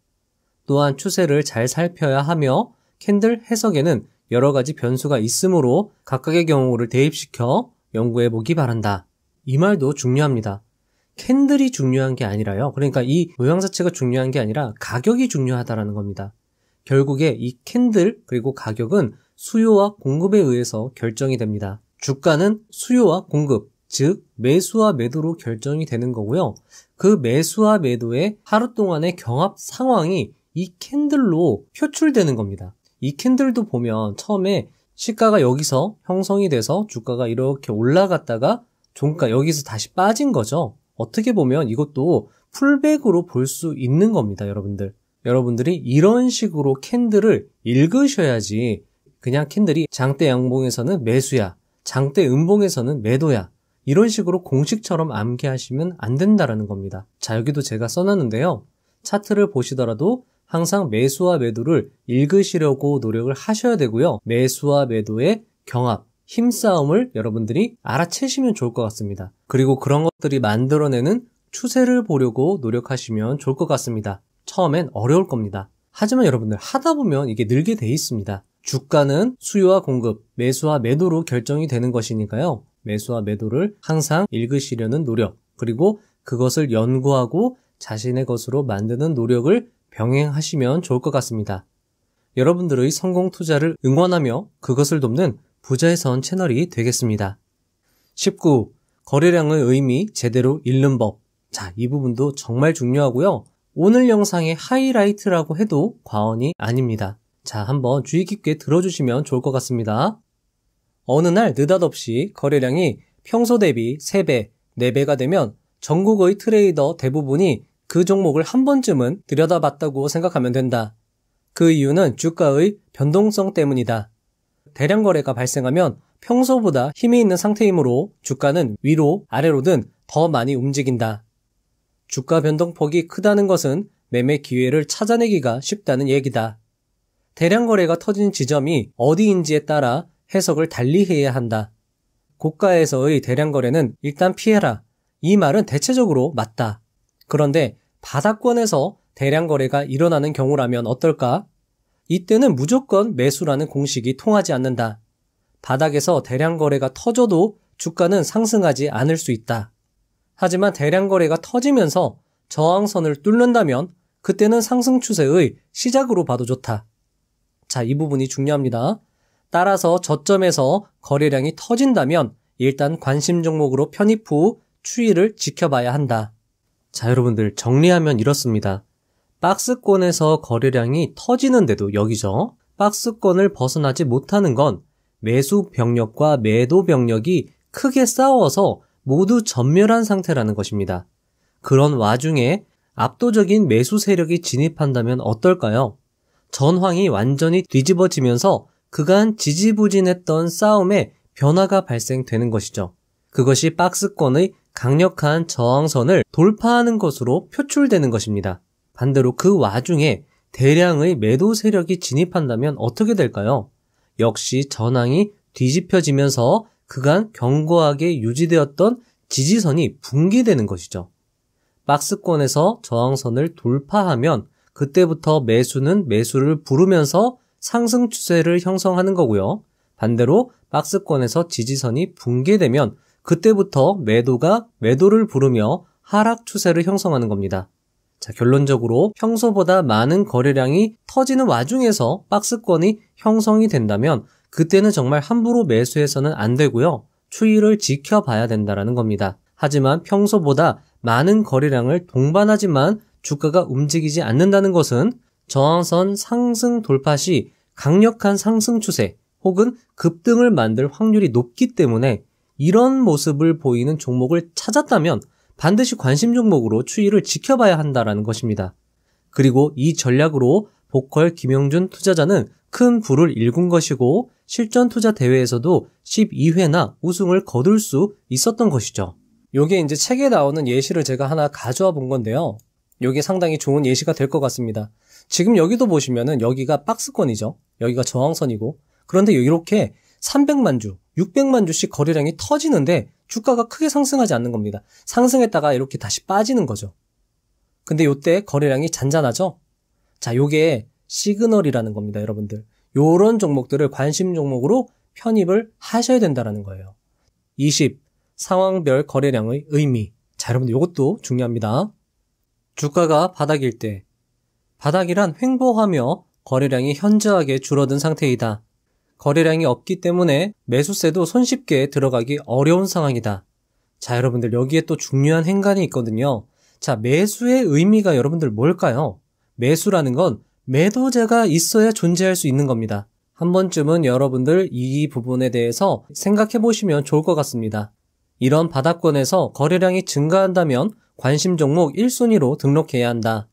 또한 추세를 잘 살펴야 하며 캔들 해석에는 여러 가지 변수가 있으므로 각각의 경우를 대입시켜 연구해 보기 바란다. 이 말도 중요합니다. 캔들이 중요한 게 아니라요. 그러니까 이 모양 자체가 중요한 게 아니라 가격이 중요하다라는 겁니다. 결국에 이 캔들 그리고 가격은 수요와 공급에 의해서 결정이 됩니다. 주가는 수요와 공급, 즉 매수와 매도로 결정이 되는 거고요. 그 매수와 매도의 하루 동안의 경합 상황이 이 캔들로 표출되는 겁니다. 이 캔들도 보면 처음에 시가가 여기서 형성이 돼서 주가가 이렇게 올라갔다가 종가 여기서 다시 빠진 거죠. 어떻게 보면 이것도 풀백으로 볼 수 있는 겁니다, 여러분들. 여러분들이 이런 식으로 캔들을 읽으셔야지 그냥 캔들이 장대 양봉에서는 매수야, 장대 음봉에서는 매도야. 이런 식으로 공식처럼 암기하시면 안 된다라는 겁니다. 자, 여기도 제가 써놨는데요. 차트를 보시더라도 항상 매수와 매도를 읽으시려고 노력을 하셔야 되고요. 매수와 매도의 경합, 힘싸움을 여러분들이 알아채시면 좋을 것 같습니다. 그리고 그런 것들이 만들어내는 추세를 보려고 노력하시면 좋을 것 같습니다. 처음엔 어려울 겁니다. 하지만 여러분들 하다 보면 이게 늘게 돼 있습니다. 주가는 수요와 공급, 매수와 매도로 결정이 되는 것이니까요. 매수와 매도를 항상 읽으시려는 노력, 그리고 그것을 연구하고 자신의 것으로 만드는 노력을 병행하시면 좋을 것 같습니다. 여러분들의 성공 투자를 응원하며 그것을 돕는 부자의 선 채널이 되겠습니다. 19. 거래량의 의미 제대로 읽는 법. 자, 이 부분도 정말 중요하고요. 오늘 영상의 하이라이트라고 해도 과언이 아닙니다. 자, 한번 주의 깊게 들어주시면 좋을 것 같습니다. 어느 날 느닷없이 거래량이 평소 대비 3배, 4배가 되면 전국의 트레이더 대부분이 그 종목을 한 번쯤은 들여다봤다고 생각하면 된다. 그 이유는 주가의 변동성 때문이다. 대량 거래가 발생하면 평소보다 힘이 있는 상태이므로 주가는 위로 아래로든 더 많이 움직인다. 주가 변동폭이 크다는 것은 매매 기회를 찾아내기가 쉽다는 얘기다. 대량 거래가 터진 지점이 어디인지에 따라 해석을 달리 해야 한다. 고가에서의 대량 거래는 일단 피해라. 이 말은 대체적으로 맞다. 그런데 바닥권에서 대량 거래가 일어나는 경우라면 어떨까? 이때는 무조건 매수라는 공식이 통하지 않는다. 바닥에서 대량 거래가 터져도 주가는 상승하지 않을 수 있다. 하지만 대량 거래가 터지면서 저항선을 뚫는다면 그때는 상승 추세의 시작으로 봐도 좋다. 자, 이 부분이 중요합니다. 따라서 저점에서 거래량이 터진다면 일단 관심 종목으로 편입 후 추이를 지켜봐야 한다. 자, 여러분들 정리하면 이렇습니다. 박스권에서 거래량이 터지는데도 여기죠. 박스권을 벗어나지 못하는 건 매수 병력과 매도 병력이 크게 싸워서 모두 전멸한 상태라는 것입니다. 그런 와중에 압도적인 매수 세력이 진입한다면 어떨까요? 전황이 완전히 뒤집어지면서 그간 지지부진했던 싸움에 변화가 발생되는 것이죠. 그것이 박스권의 강력한 저항선을 돌파하는 것으로 표출되는 것입니다. 반대로 그 와중에 대량의 매도 세력이 진입한다면 어떻게 될까요? 역시 전황이 뒤집혀지면서 그간 견고하게 유지되었던 지지선이 붕괴되는 것이죠. 박스권에서 저항선을 돌파하면 그때부터 매수는 매수를 부르면서 상승 추세를 형성하는 거고요. 반대로 박스권에서 지지선이 붕괴되면 그때부터 매도가 매도를 부르며 하락 추세를 형성하는 겁니다. 자, 결론적으로 평소보다 많은 거래량이 터지는 와중에서 박스권이 형성이 된다면 그때는 정말 함부로 매수해서는 안 되고요. 추이를 지켜봐야 된다라는 겁니다. 하지만 평소보다 많은 거래량을 동반하지만 주가가 움직이지 않는다는 것은 저항선 상승 돌파 시 강력한 상승 추세 혹은 급등을 만들 확률이 높기 때문에 이런 모습을 보이는 종목을 찾았다면 반드시 관심 종목으로 추이를 지켜봐야 한다라는 것입니다. 그리고 이 전략으로 보컬 김영준 투자자는 큰 부를 일군 것이고 실전 투자 대회에서도 12회나 우승을 거둘 수 있었던 것이죠. 요게 이제 책에 나오는 예시를 제가 하나 가져와 본 건데요. 요게 상당히 좋은 예시가 될 것 같습니다. 지금 여기도 보시면은 여기가 박스권이죠. 여기가 저항선이고 그런데 이렇게 300만 주, 600만 주씩 거래량이 터지는데 주가가 크게 상승하지 않는 겁니다. 상승했다가 이렇게 다시 빠지는 거죠. 근데 요때 거래량이 잔잔하죠? 자, 요게 시그널이라는 겁니다, 여러분들. 요런 종목들을 관심 종목으로 편입을 하셔야 된다라는 거예요. 20. 상황별 거래량의 의미. 자, 여러분들 이것도 중요합니다. 주가가 바닥일 때 바닥이란 횡보하며 거래량이 현저하게 줄어든 상태이다. 거래량이 없기 때문에 매수세도 손쉽게 들어가기 어려운 상황이다. 자, 여러분들 여기에 또 중요한 행간이 있거든요. 자, 매수의 의미가 여러분들 뭘까요? 매수라는 건 매도자가 있어야 존재할 수 있는 겁니다. 한 번쯤은 여러분들 이 부분에 대해서 생각해 보시면 좋을 것 같습니다. 이런 바닥권에서 거래량이 증가한다면 관심 종목 1순위로 등록해야 한다.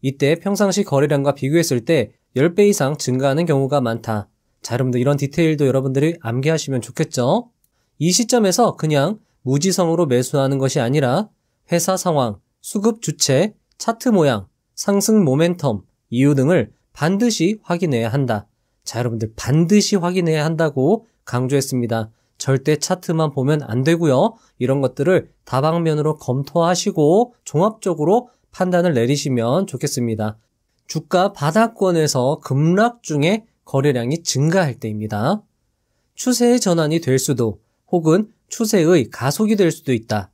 이때 평상시 거래량과 비교했을 때 10배 이상 증가하는 경우가 많다. 자, 여러분들 이런 디테일도 여러분들이 암기하시면 좋겠죠? 이 시점에서 그냥 무지성으로 매수하는 것이 아니라 회사 상황, 수급 주체, 차트 모양, 상승 모멘텀, 이유 등을 반드시 확인해야 한다. 자, 여러분들 반드시 확인해야 한다고 강조했습니다. 절대 차트만 보면 안 되고요. 이런 것들을 다방면으로 검토하시고 종합적으로 판단을 내리시면 좋겠습니다. 주가 바닥권에서 급락 중에 거래량이 증가할 때입니다. 추세의 전환이 될 수도 혹은 추세의 가속이 될 수도 있다.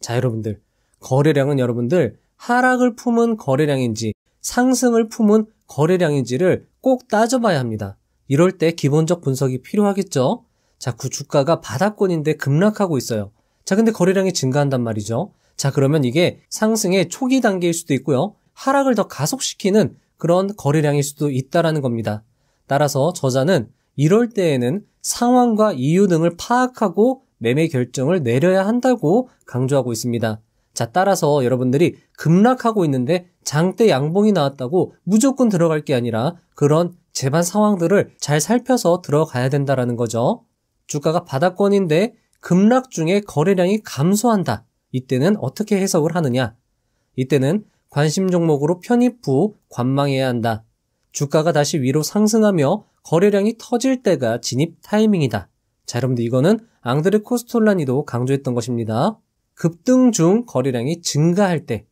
자, 여러분들. 거래량은 여러분들 하락을 품은 거래량인지 상승을 품은 거래량인지를 꼭 따져봐야 합니다. 이럴 때 기본적 분석이 필요하겠죠? 자, 그 주가가 바닥권인데 급락하고 있어요. 자, 근데 거래량이 증가한단 말이죠. 자, 그러면 이게 상승의 초기 단계일 수도 있고요. 하락을 더 가속시키는 그런 거래량일 수도 있다라는 겁니다. 따라서 저자는 이럴 때에는 상황과 이유 등을 파악하고 매매 결정을 내려야 한다고 강조하고 있습니다. 자, 따라서 여러분들이 급락하고 있는데 장대 양봉이 나왔다고 무조건 들어갈 게 아니라 그런 재반 상황들을 잘 살펴서 들어가야 된다라는 거죠. 주가가 바닥권인데 급락 중에 거래량이 감소한다. 이때는 어떻게 해석을 하느냐? 이때는 관심 종목으로 편입 후 관망해야 한다. 주가가 다시 위로 상승하며 거래량이 터질 때가 진입 타이밍이다. 자, 여러분들 이거는 앙드레 코스톨라니도 강조했던 것입니다. 급등 중 거래량이 증가할 때.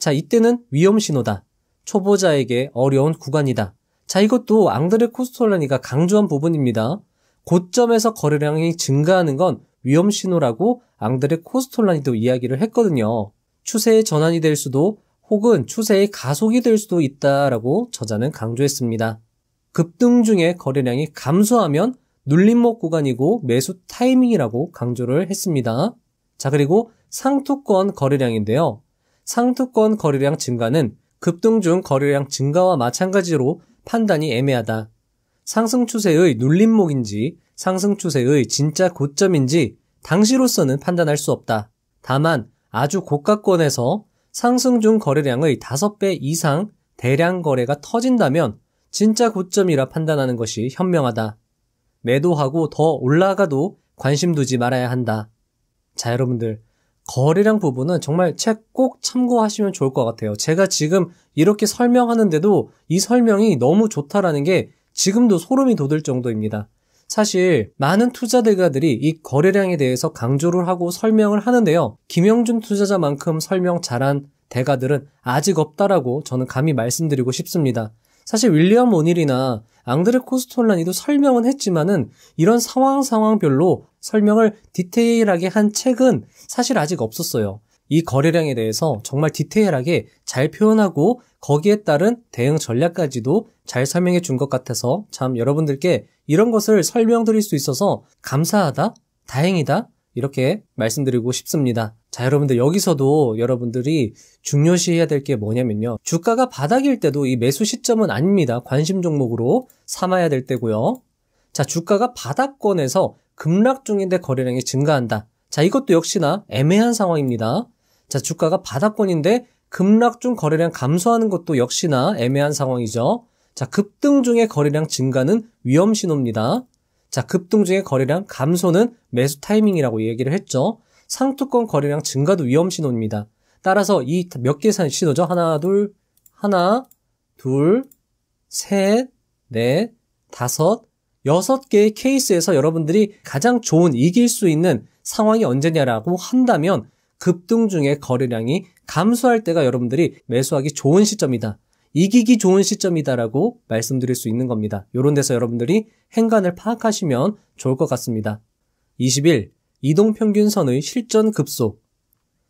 자, 이때는 위험 신호다. 초보자에게 어려운 구간이다. 자, 이것도 앙드레 코스톨라니가 강조한 부분입니다. 고점에서 거래량이 증가하는 건 위험 신호라고 앙드레 코스톨라니도 이야기를 했거든요. 추세의 전환이 될 수도 혹은 추세의 가속이 될 수도 있다라고 저자는 강조했습니다. 급등 중에 거래량이 감소하면 눌림목 구간이고 매수 타이밍이라고 강조를 했습니다. 자, 그리고 상투권 거래량인데요. 상투권 거래량 증가는 급등 중 거래량 증가와 마찬가지로 판단이 애매하다. 상승 추세의 눌림목인지 상승 추세의 진짜 고점인지 당시로서는 판단할 수 없다. 다만 아주 고가권에서 상승 중 거래량의 5배 이상 대량 거래가 터진다면 진짜 고점이라 판단하는 것이 현명하다. 매도하고 더 올라가도 관심 두지 말아야 한다. 자, 여러분들. 거래량 부분은 정말 책 꼭 참고하시면 좋을 것 같아요. 제가 지금 이렇게 설명하는데도 이 설명이 너무 좋다라는 게 지금도 소름이 돋을 정도입니다. 사실 많은 투자 대가들이 이 거래량에 대해서 강조를 하고 설명을 하는데요. 김영준 투자자만큼 설명 잘한 대가들은 아직 없다라고 저는 감히 말씀드리고 싶습니다. 사실 윌리엄 오닐이나 앙드레 코스톨라니도 설명은 했지만은 이런 상황 상황별로 설명을 디테일하게 한 책은 사실 아직 없었어요. 이 거래량에 대해서 정말 디테일하게 잘 표현하고 거기에 따른 대응 전략까지도 잘 설명해 준 것 같아서 참 여러분들께 이런 것을 설명드릴 수 있어서 감사하다, 다행이다, 이렇게 말씀드리고 싶습니다. 자, 여러분들 여기서도 여러분들이 중요시해야 될 게 뭐냐면요. 주가가 바닥일 때도 이 매수 시점은 아닙니다. 관심 종목으로 삼아야 될 때고요. 자, 주가가 바닥권에서 급락 중인데 거래량이 증가한다. 자, 이것도 역시나 애매한 상황입니다. 자, 주가가 바닥권인데 급락 중 거래량 감소하는 것도 역시나 애매한 상황이죠. 자, 급등 중에 거래량 증가는 위험 신호입니다. 자, 급등 중에 거래량 감소는 매수 타이밍이라고 얘기를 했죠. 상투권 거래량 증가도 위험 신호입니다. 따라서 이 몇 개의 신호죠? 하나, 둘, 하나, 둘, 셋, 넷, 다섯, 여섯 개의 케이스에서 여러분들이 가장 좋은 이길 수 있는 상황이 언제냐라고 한다면 급등 중에 거래량이 감소할 때가 여러분들이 매수하기 좋은 시점이다. 이기기 좋은 시점이다라고 말씀드릴 수 있는 겁니다. 이런 데서 여러분들이 행간을 파악하시면 좋을 것 같습니다. 20일 이동평균선의 실전 급소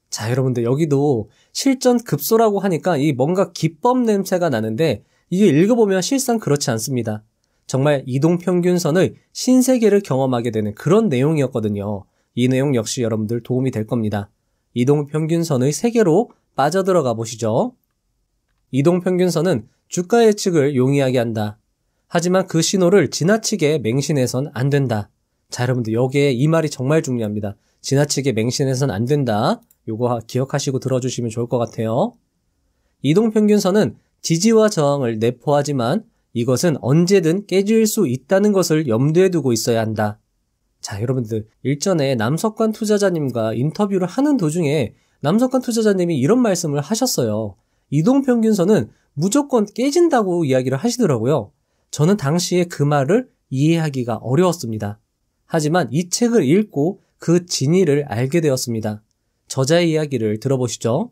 자 여러분들 여기도 실전 급소라고 하니까 이 뭔가 기법 냄새가 나는데 이게 읽어보면 실상 그렇지 않습니다. 정말 이동평균선의 신세계를 경험하게 되는 그런 내용이었거든요. 이 내용 역시 여러분들 도움이 될 겁니다. 이동평균선의 세계로 빠져들어가 보시죠. 이동평균선은 주가 예측을 용이하게 한다. 하지만 그 신호를 지나치게 맹신해선 안 된다. 자, 여러분들 여기에 이 말이 정말 중요합니다. 지나치게 맹신해선 안 된다. 요거 기억하시고 들어주시면 좋을 것 같아요. 이동평균선은 지지와 저항을 내포하지만 이것은 언제든 깨질 수 있다는 것을 염두에 두고 있어야 한다. 자, 여러분들 일전에 남석관 투자자님과 인터뷰를 하는 도중에 남석관 투자자님이 이런 말씀을 하셨어요. 이동 평균선은 무조건 깨진다고 이야기를 하시더라고요. 저는 당시에 그 말을 이해하기가 어려웠습니다. 하지만 이 책을 읽고 그 진위를 알게 되었습니다. 저자의 이야기를 들어보시죠.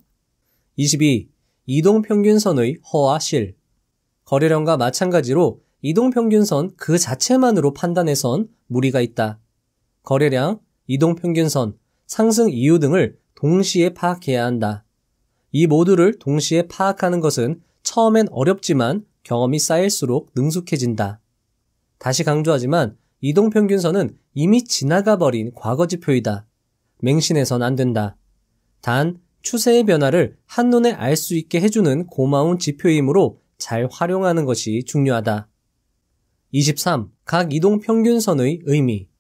22. 이동평균선의 허와 실. 거래량과 마찬가지로 이동평균선 그 자체만으로 판단해선 무리가 있다. 거래량, 이동 평균선, 상승 이유 등을 동시에 파악해야 한다. 이 모두를 동시에 파악하는 것은 처음엔 어렵지만 경험이 쌓일수록 능숙해진다. 다시 강조하지만 이동 평균선은 이미 지나가 버린 과거 지표이다. 맹신해선 안 된다. 단, 추세의 변화를 한눈에 알 수 있게 해주는 고마운 지표이므로 잘 활용하는 것이 중요하다. 23. 각 이동 평균선의 의미.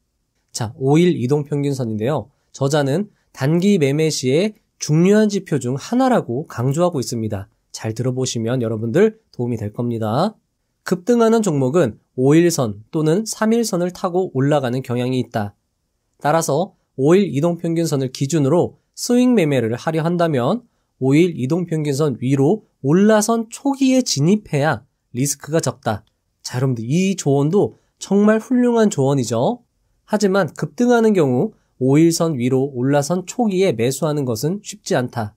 자, 5일 이동평균선인데요. 저자는 단기 매매 시에 중요한 지표 중 하나라고 강조하고 있습니다. 잘 들어보시면 여러분들 도움이 될 겁니다. 급등하는 종목은 5일선 또는 3일선을 타고 올라가는 경향이 있다. 따라서 5일 이동평균선을 기준으로 스윙 매매를 하려 한다면 5일 이동평균선 위로 올라선 초기에 진입해야 리스크가 적다. 자, 여러분들 이 조언도 정말 훌륭한 조언이죠. 하지만 급등하는 경우 5일선 위로 올라선 초기에 매수하는 것은 쉽지 않다.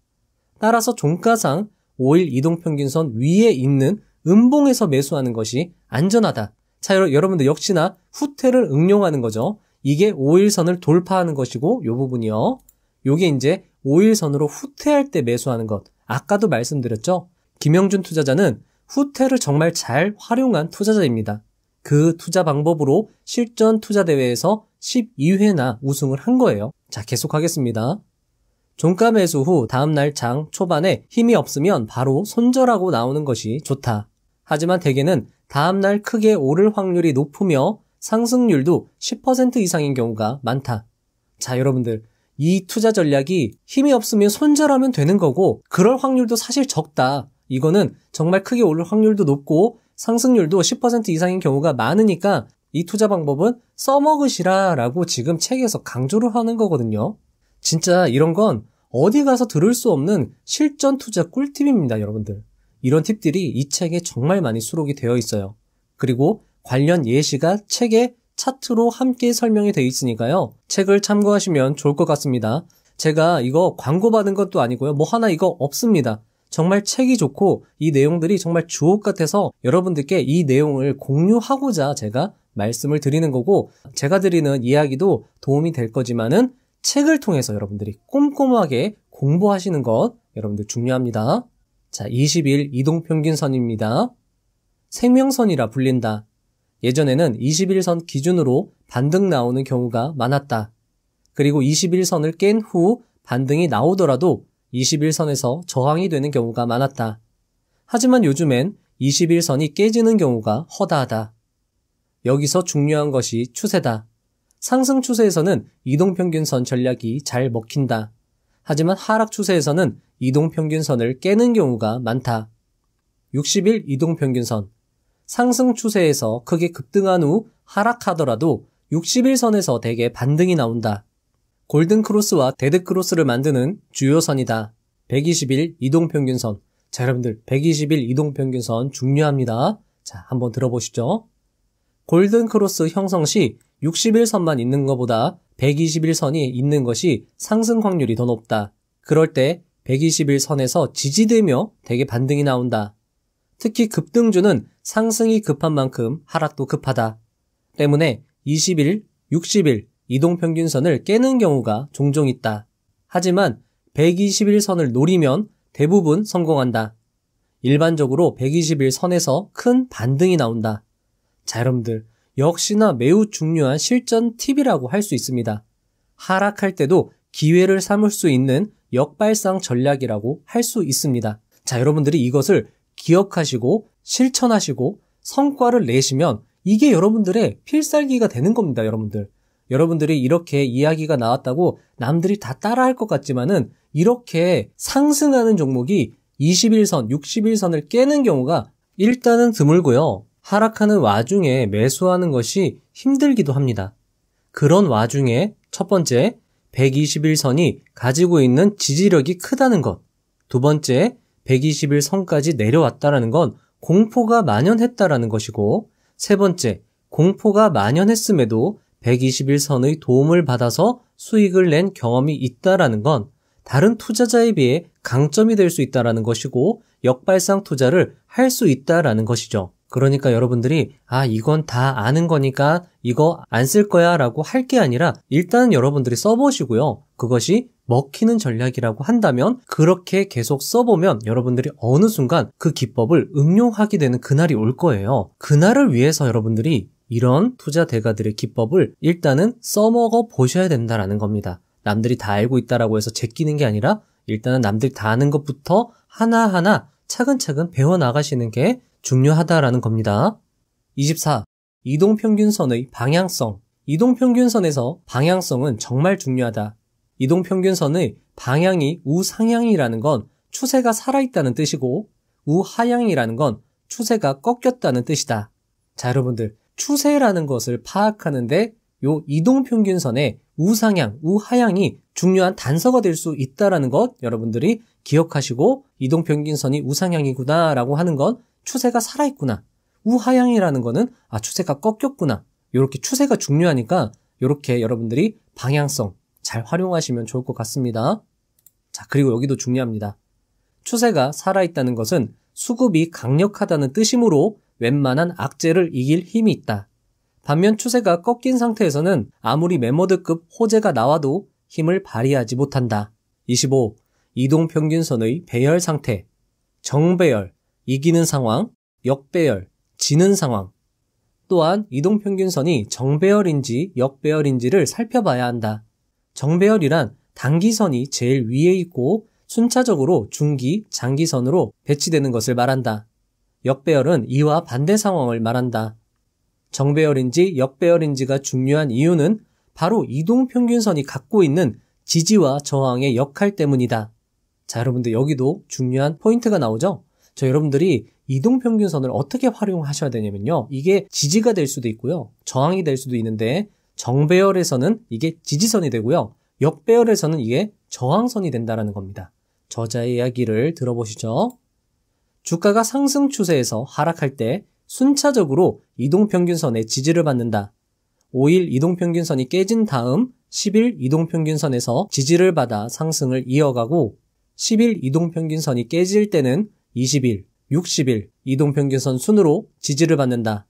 따라서 종가상 5일 이동평균선 위에 있는 음봉에서 매수하는 것이 안전하다. 자, 여러분들 역시나 후퇴를 응용하는 거죠. 이게 5일선을 돌파하는 것이고 요 부분이요. 요게 이제 5일선으로 후퇴할 때 매수하는 것. 아까도 말씀드렸죠. 김영준 투자자는 후퇴를 정말 잘 활용한 투자자입니다. 그 투자 방법으로 실전 투자 대회에서 12회나 우승을 한 거예요. 자, 계속하겠습니다. 종가 매수 후 다음날 장 초반에 힘이 없으면 바로 손절하고 나오는 것이 좋다. 하지만 대개는 다음날 크게 오를 확률이 높으며 상승률도 10% 이상인 경우가 많다. 자, 여러분들. 이 투자 전략이 힘이 없으면 손절하면 되는 거고, 그럴 확률도 사실 적다. 이거는 정말 크게 오를 확률도 높고, 상승률도 10% 이상인 경우가 많으니까 이 투자 방법은 써먹으시라 라고 지금 책에서 강조를 하는 거거든요. 진짜 이런 건 어디 가서 들을 수 없는 실전 투자 꿀팁입니다, 여러분들. 이런 팁들이 이 책에 정말 많이 수록이 되어 있어요. 그리고 관련 예시가 책에 차트로 함께 설명이 되어 있으니까요. 책을 참고하시면 좋을 것 같습니다. 제가 이거 광고받은 것도 아니고요. 뭐 하나 이거 없습니다. 정말 책이 좋고 이 내용들이 정말 주옥 같아서 여러분들께 이 내용을 공유하고자 제가 말씀을 드리는 거고 제가 드리는 이야기도 도움이 될 거지만은 책을 통해서 여러분들이 꼼꼼하게 공부하시는 것 여러분들 중요합니다. 자, 20일 이동평균선입니다. 생명선이라 불린다. 예전에는 21선 기준으로 반등 나오는 경우가 많았다. 그리고 21선을 깬 후 반등이 나오더라도 21선에서 저항이 되는 경우가 많았다. 하지만 요즘엔 21선이 깨지는 경우가 허다하다. 여기서 중요한 것이 추세다. 상승 추세에서는 이동평균선 전략이 잘 먹힌다. 하지만 하락 추세에서는 이동평균선을 깨는 경우가 많다. 60일 이동평균선. 상승 추세에서 크게 급등한 후 하락하더라도 60일선에서 대개 반등이 나온다. 골든크로스와 데드크로스를 만드는 주요선이다. 120일 이동평균선. 자, 여러분들 120일 이동평균선 중요합니다. 자, 한번 들어보시죠. 골든크로스 형성 시 61선만 있는 것보다 121선이 있는 것이 상승 확률이 더 높다. 그럴 때 121선에서 지지되며 대개 반등이 나온다. 특히 급등주는 상승이 급한 만큼 하락도 급하다. 때문에 20일, 60일, 이동평균선을 깨는 경우가 종종 있다. 하지만 121선을 노리면 대부분 성공한다. 일반적으로 121선에서 큰 반등이 나온다. 자, 여러분들, 역시나 매우 중요한 실전 팁이라고 할 수 있습니다. 하락할 때도 기회를 삼을 수 있는 역발상 전략이라고 할 수 있습니다. 자, 여러분들이 이것을 기억하시고 실천하시고 성과를 내시면 이게 여러분들의 필살기가 되는 겁니다, 여러분들. 여러분들이 이렇게 이야기가 나왔다고 남들이 다 따라할 것 같지만은 이렇게 상승하는 종목이 21선, 61선을 깨는 경우가 일단은 드물고요. 하락하는 와중에 매수하는 것이 힘들기도 합니다. 그런 와중에 첫 번째, 121선이 가지고 있는 지지력이 크다는 것. 두 번째, 121선까지 내려왔다라는 건 공포가 만연했다라는 것이고, 세 번째, 공포가 만연했음에도 121선의 도움을 받아서 수익을 낸 경험이 있다라는 건 다른 투자자에 비해 강점이 될 수 있다라는 것이고 역발상 투자를 할 수 있다라는 것이죠. 그러니까 여러분들이 아 이건 다 아는 거니까 이거 안 쓸 거야라고 할 게 아니라 일단 여러분들이 써보시고요. 그것이 먹히는 전략이라고 한다면 그렇게 계속 써보면 여러분들이 어느 순간 그 기법을 응용하게 되는 그날이 올 거예요. 그날을 위해서 여러분들이 이런 투자 대가들의 기법을 일단은 써먹어 보셔야 된다라는 겁니다. 남들이 다 알고 있다라고 해서 제끼는 게 아니라 일단은 남들이 다 아는 것부터 하나하나 차근차근 배워나가시는 게 중요하다라는 겁니다. 24. 이동평균선의 방향성. 이동평균선에서 방향성은 정말 중요하다. 이동평균선의 방향이 우상향이라는 건 추세가 살아있다는 뜻이고 우하향이라는 건 추세가 꺾였다는 뜻이다. 자, 여러분들. 추세라는 것을 파악하는데 요 이동 평균선의 우상향, 우하향이 중요한 단서가 될 수 있다라는 것 여러분들이 기억하시고 이동 평균선이 우상향이구나라고 하는 건 추세가 살아있구나. 우하향이라는 거는 아 추세가 꺾였구나. 이렇게 추세가 중요하니까 이렇게 여러분들이 방향성 잘 활용하시면 좋을 것 같습니다. 자, 그리고 여기도 중요합니다. 추세가 살아있다는 것은 수급이 강력하다는 뜻이므로 웬만한 악재를 이길 힘이 있다. 반면 추세가 꺾인 상태에서는 아무리 매머드급 호재가 나와도 힘을 발휘하지 못한다. 25. 이동 평균선의 배열 상태. 정배열, 이기는 상황, 역배열, 지는 상황. 또한 이동 평균선이 정배열인지 역배열인지를 살펴봐야 한다. 정배열이란 단기선이 제일 위에 있고 순차적으로 중기, 장기선으로 배치되는 것을 말한다. 역배열은 이와 반대 상황을 말한다. 정배열인지 역배열인지가 중요한 이유는 바로 이동 평균선이 갖고 있는 지지와 저항의 역할 때문이다. 자, 여러분들 여기도 중요한 포인트가 나오죠? 저 여러분들이 이동 평균선을 어떻게 활용하셔야 되냐면요. 이게 지지가 될 수도 있고요. 저항이 될 수도 있는데 정배열에서는 이게 지지선이 되고요. 역배열에서는 이게 저항선이 된다는 겁니다. 저자의 이야기를 들어보시죠. 주가가 상승 추세에서 하락할 때 순차적으로 이동평균선의 지지를 받는다. 5일 이동평균선이 깨진 다음 10일 이동평균선에서 지지를 받아 상승을 이어가고 10일 이동평균선이 깨질 때는 20일, 60일 이동평균선 순으로 지지를 받는다.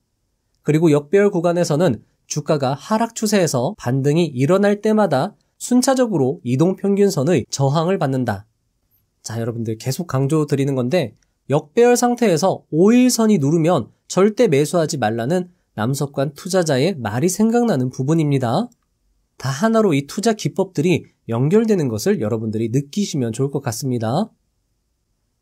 그리고 역별 구간에서는 주가가 하락 추세에서 반등이 일어날 때마다 순차적으로 이동평균선의 저항을 받는다. 자, 여러분들 계속 강조 드리는 건데 역배열 상태에서 5일선이 누르면 절대 매수하지 말라는 남석관 투자자의 말이 생각나는 부분입니다. 다 하나로 이 투자 기법들이 연결되는 것을 여러분들이 느끼시면 좋을 것 같습니다.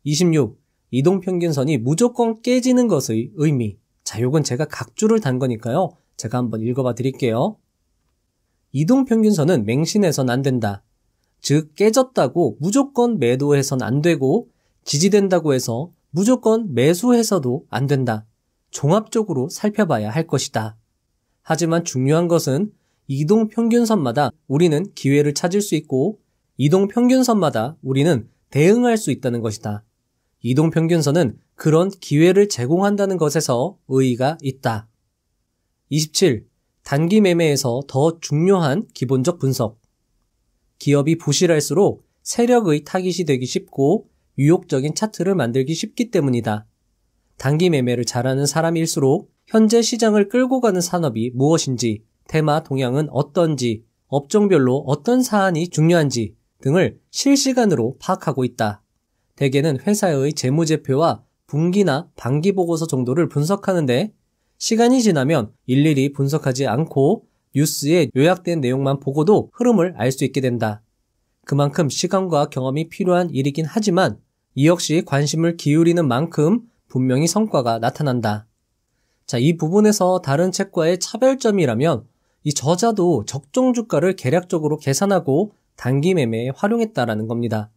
26. 이동평균선이 무조건 깨지는 것의 의미. 자, 요건 제가 각주를 단 거니까요. 제가 한번 읽어봐 드릴게요. 이동평균선은 맹신해선 안 된다. 즉, 깨졌다고 무조건 매도해선 안 되고 지지된다고 해서 무조건 매수해서도 안 된다. 종합적으로 살펴봐야 할 것이다. 하지만 중요한 것은 이동 평균선마다 우리는 기회를 찾을 수 있고 이동 평균선마다 우리는 대응할 수 있다는 것이다. 이동 평균선은 그런 기회를 제공한다는 것에서 의의가 있다. 27. 단기 매매에서 더 중요한 기본적 분석. 기업이 부실할수록 세력의 타깃이 되기 쉽고 유혹적인 차트를 만들기 쉽기 때문이다. 단기 매매를 잘하는 사람일수록 현재 시장을 끌고 가는 산업이 무엇인지, 테마 동향은 어떤지, 업종별로 어떤 사안이 중요한지 등을 실시간으로 파악하고 있다. 대개는 회사의 재무제표와 분기나 반기보고서 정도를 분석하는데 시간이 지나면 일일이 분석하지 않고 뉴스에 요약된 내용만 보고도 흐름을 알 수 있게 된다. 그만큼 시간과 경험이 필요한 일이긴 하지만 이 역시 관심을 기울이는 만큼 분명히 성과가 나타난다. 자, 이 부분에서 다른 책과의 차별점이라면 이 저자도 적정 주가를 계략적으로 계산하고 단기 매매에 활용했다라는 겁니다.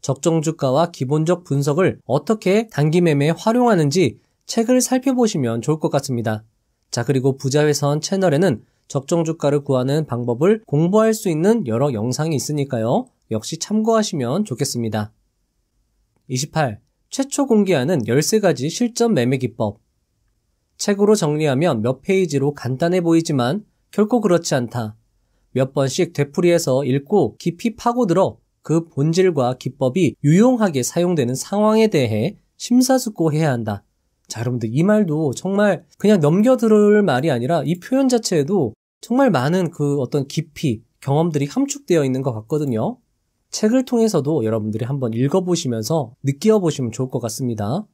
적정 주가와 기본적 분석을 어떻게 단기 매매에 활용하는지 책을 살펴보시면 좋을 것 같습니다. 자, 그리고 부자회선 채널에는 적정 주가를 구하는 방법을 공부할 수 있는 여러 영상이 있으니까요. 역시 참고하시면 좋겠습니다. 28. 최초 공개하는 13가지 실전 매매 기법. 책으로 정리하면 몇 페이지로 간단해 보이지만 결코 그렇지 않다. 몇 번씩 되풀이해서 읽고 깊이 파고들어 그 본질과 기법이 유용하게 사용되는 상황에 대해 심사숙고해야 한다. 자, 여러분들 이 말도 정말 그냥 넘겨들을 말이 아니라 이 표현 자체에도 정말 많은 그 어떤 깊이, 경험들이 함축되어 있는 것 같거든요. 책을 통해서도 여러분들이 한번 읽어보시면서 느껴보시면 좋을 것 같습니다.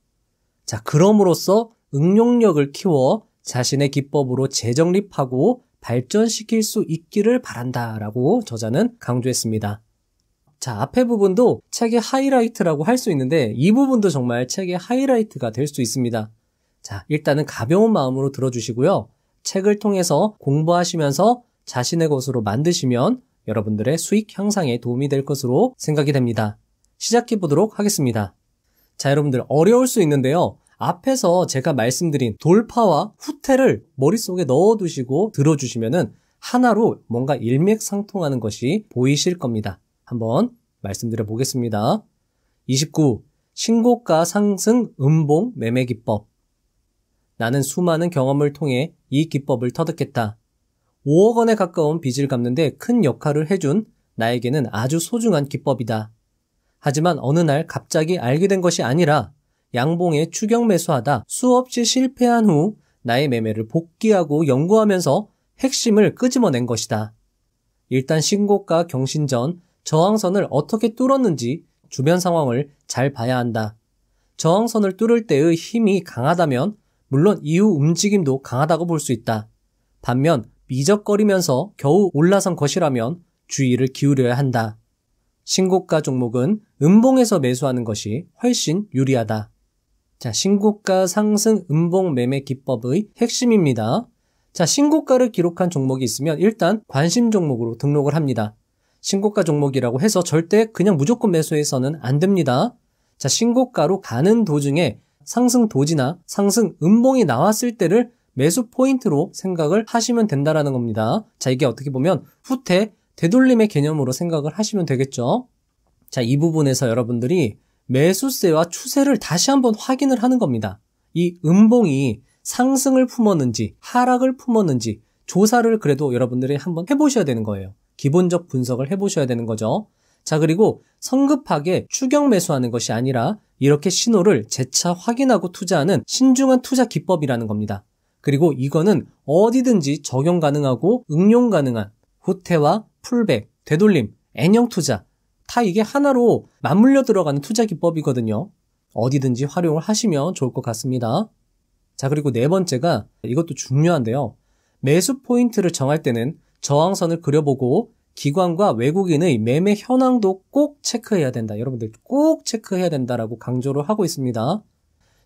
자, 그럼으로써 응용력을 키워 자신의 기법으로 재정립하고 발전시킬 수 있기를 바란다라고 저자는 강조했습니다. 자, 앞에 부분도 책의 하이라이트라고 할 수 있는데 이 부분도 정말 책의 하이라이트가 될 수 있습니다. 자, 일단은 가벼운 마음으로 들어주시고요. 책을 통해서 공부하시면서 자신의 것으로 만드시면 여러분들의 수익 향상에 도움이 될 것으로 생각이 됩니다. 시작해 보도록 하겠습니다. 자, 여러분들 어려울 수 있는데요. 앞에서 제가 말씀드린 돌파와 후퇴를 머릿속에 넣어 두시고 들어 주시면은 하나로 뭔가 일맥상통하는 것이 보이실 겁니다. 한번 말씀드려 보겠습니다. 29. 신고가 상승 음봉 매매 기법. 나는 수많은 경험을 통해 이 기법을 터득했다. 5억 원에 가까운 빚을 갚는데 큰 역할을 해준 나에게는 아주 소중한 기법이다. 하지만 어느 날 갑자기 알게 된 것이 아니라 양봉에 추경 매수하다 수없이 실패한 후 나의 매매를 복귀하고 연구하면서 핵심을 끄집어낸 것이다. 일단 신고가 경신 전 저항선을 어떻게 뚫었는지 주변 상황을 잘 봐야 한다. 저항선을 뚫을 때의 힘이 강하다면 물론 이후 움직임도 강하다고 볼 수 있다. 반면 미적거리면서 겨우 올라선 것이라면 주의를 기울여야 한다. 신고가 종목은 음봉에서 매수하는 것이 훨씬 유리하다. 자, 신고가 상승 음봉 매매 기법의 핵심입니다. 자, 신고가를 기록한 종목이 있으면 일단 관심 종목으로 등록을 합니다. 신고가 종목이라고 해서 절대 그냥 무조건 매수해서는 안 됩니다. 자, 신고가로 가는 도중에 상승 도지나 상승 음봉이 나왔을 때를 매수 포인트로 생각을 하시면 된다라는 겁니다. 자, 이게 어떻게 보면 후퇴, 되돌림의 개념으로 생각을 하시면 되겠죠. 자, 이 부분에서 여러분들이 매수세와 추세를 다시 한번 확인을 하는 겁니다. 이 음봉이 상승을 품었는지 하락을 품었는지 조사를 그래도 여러분들이 한번 해보셔야 되는 거예요. 기본적 분석을 해보셔야 되는 거죠. 자, 그리고 성급하게 추경 매수하는 것이 아니라 이렇게 신호를 재차 확인하고 투자하는 신중한 투자 기법이라는 겁니다. 그리고 이거는 어디든지 적용 가능하고 응용 가능한 후퇴와 풀백, 되돌림, N형 투자 다 이게 하나로 맞물려 들어가는 투자 기법이거든요. 어디든지 활용을 하시면 좋을 것 같습니다. 자, 그리고 네 번째가 이것도 중요한데요. 매수 포인트를 정할 때는 저항선을 그려보고 기관과 외국인의 매매 현황도 꼭 체크해야 된다. 여러분들 꼭 체크해야 된다라고 강조를 하고 있습니다.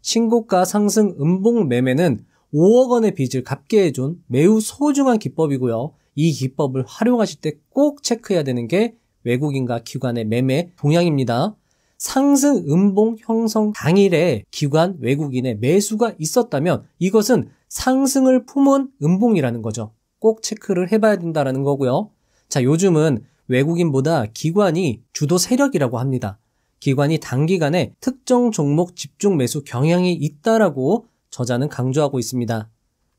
신고가 상승 음봉 매매는 5억 원의 빚을 갚게 해준 매우 소중한 기법이고요. 이 기법을 활용하실 때 꼭 체크해야 되는 게 외국인과 기관의 매매 동향입니다. 상승 음봉 형성 당일에 기관 외국인의 매수가 있었다면 이것은 상승을 품은 음봉이라는 거죠. 꼭 체크를 해봐야 된다라는 거고요. 자, 요즘은 외국인보다 기관이 주도 세력이라고 합니다. 기관이 단기간에 특정 종목 집중 매수 경향이 있다라고 저자는 강조하고 있습니다.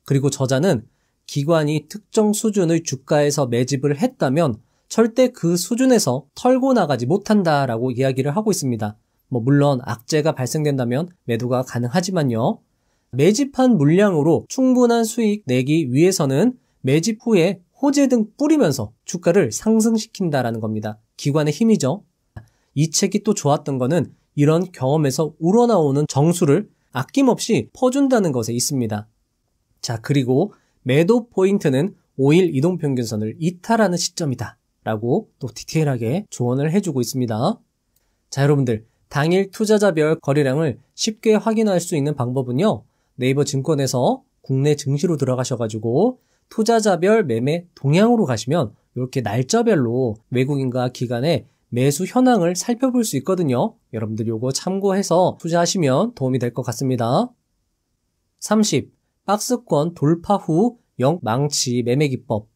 그리고 저자는 기관이 특정 수준의 주가에서 매집을 했다면 절대 그 수준에서 털고 나가지 못한다라고 이야기를 하고 있습니다. 뭐 물론 악재가 발생된다면 매도가 가능하지만요. 매집한 물량으로 충분한 수익 내기 위해서는 매집 후에 호재 등 뿌리면서 주가를 상승시킨다라는 겁니다. 기관의 힘이죠. 이 책이 또 좋았던 거는 이런 경험에서 우러나오는 정수를 아낌없이 퍼준다는 것에 있습니다. 자, 그리고 매도 포인트는 5일 이동 평균선을 이탈하는 시점이다. 라고 또 디테일하게 조언을 해주고 있습니다. 자, 여러분들. 당일 투자자별 거래량을 쉽게 확인할 수 있는 방법은요. 네이버 증권에서 국내 증시로 들어가셔가지고 투자자별 매매 동향으로 가시면 이렇게 날짜별로 외국인과 기관의 매수 현황을 살펴볼 수 있거든요. 여러분들 요거 참고해서 투자하시면 도움이 될 것 같습니다. 30. 박스권 돌파 후 영망치 매매 기법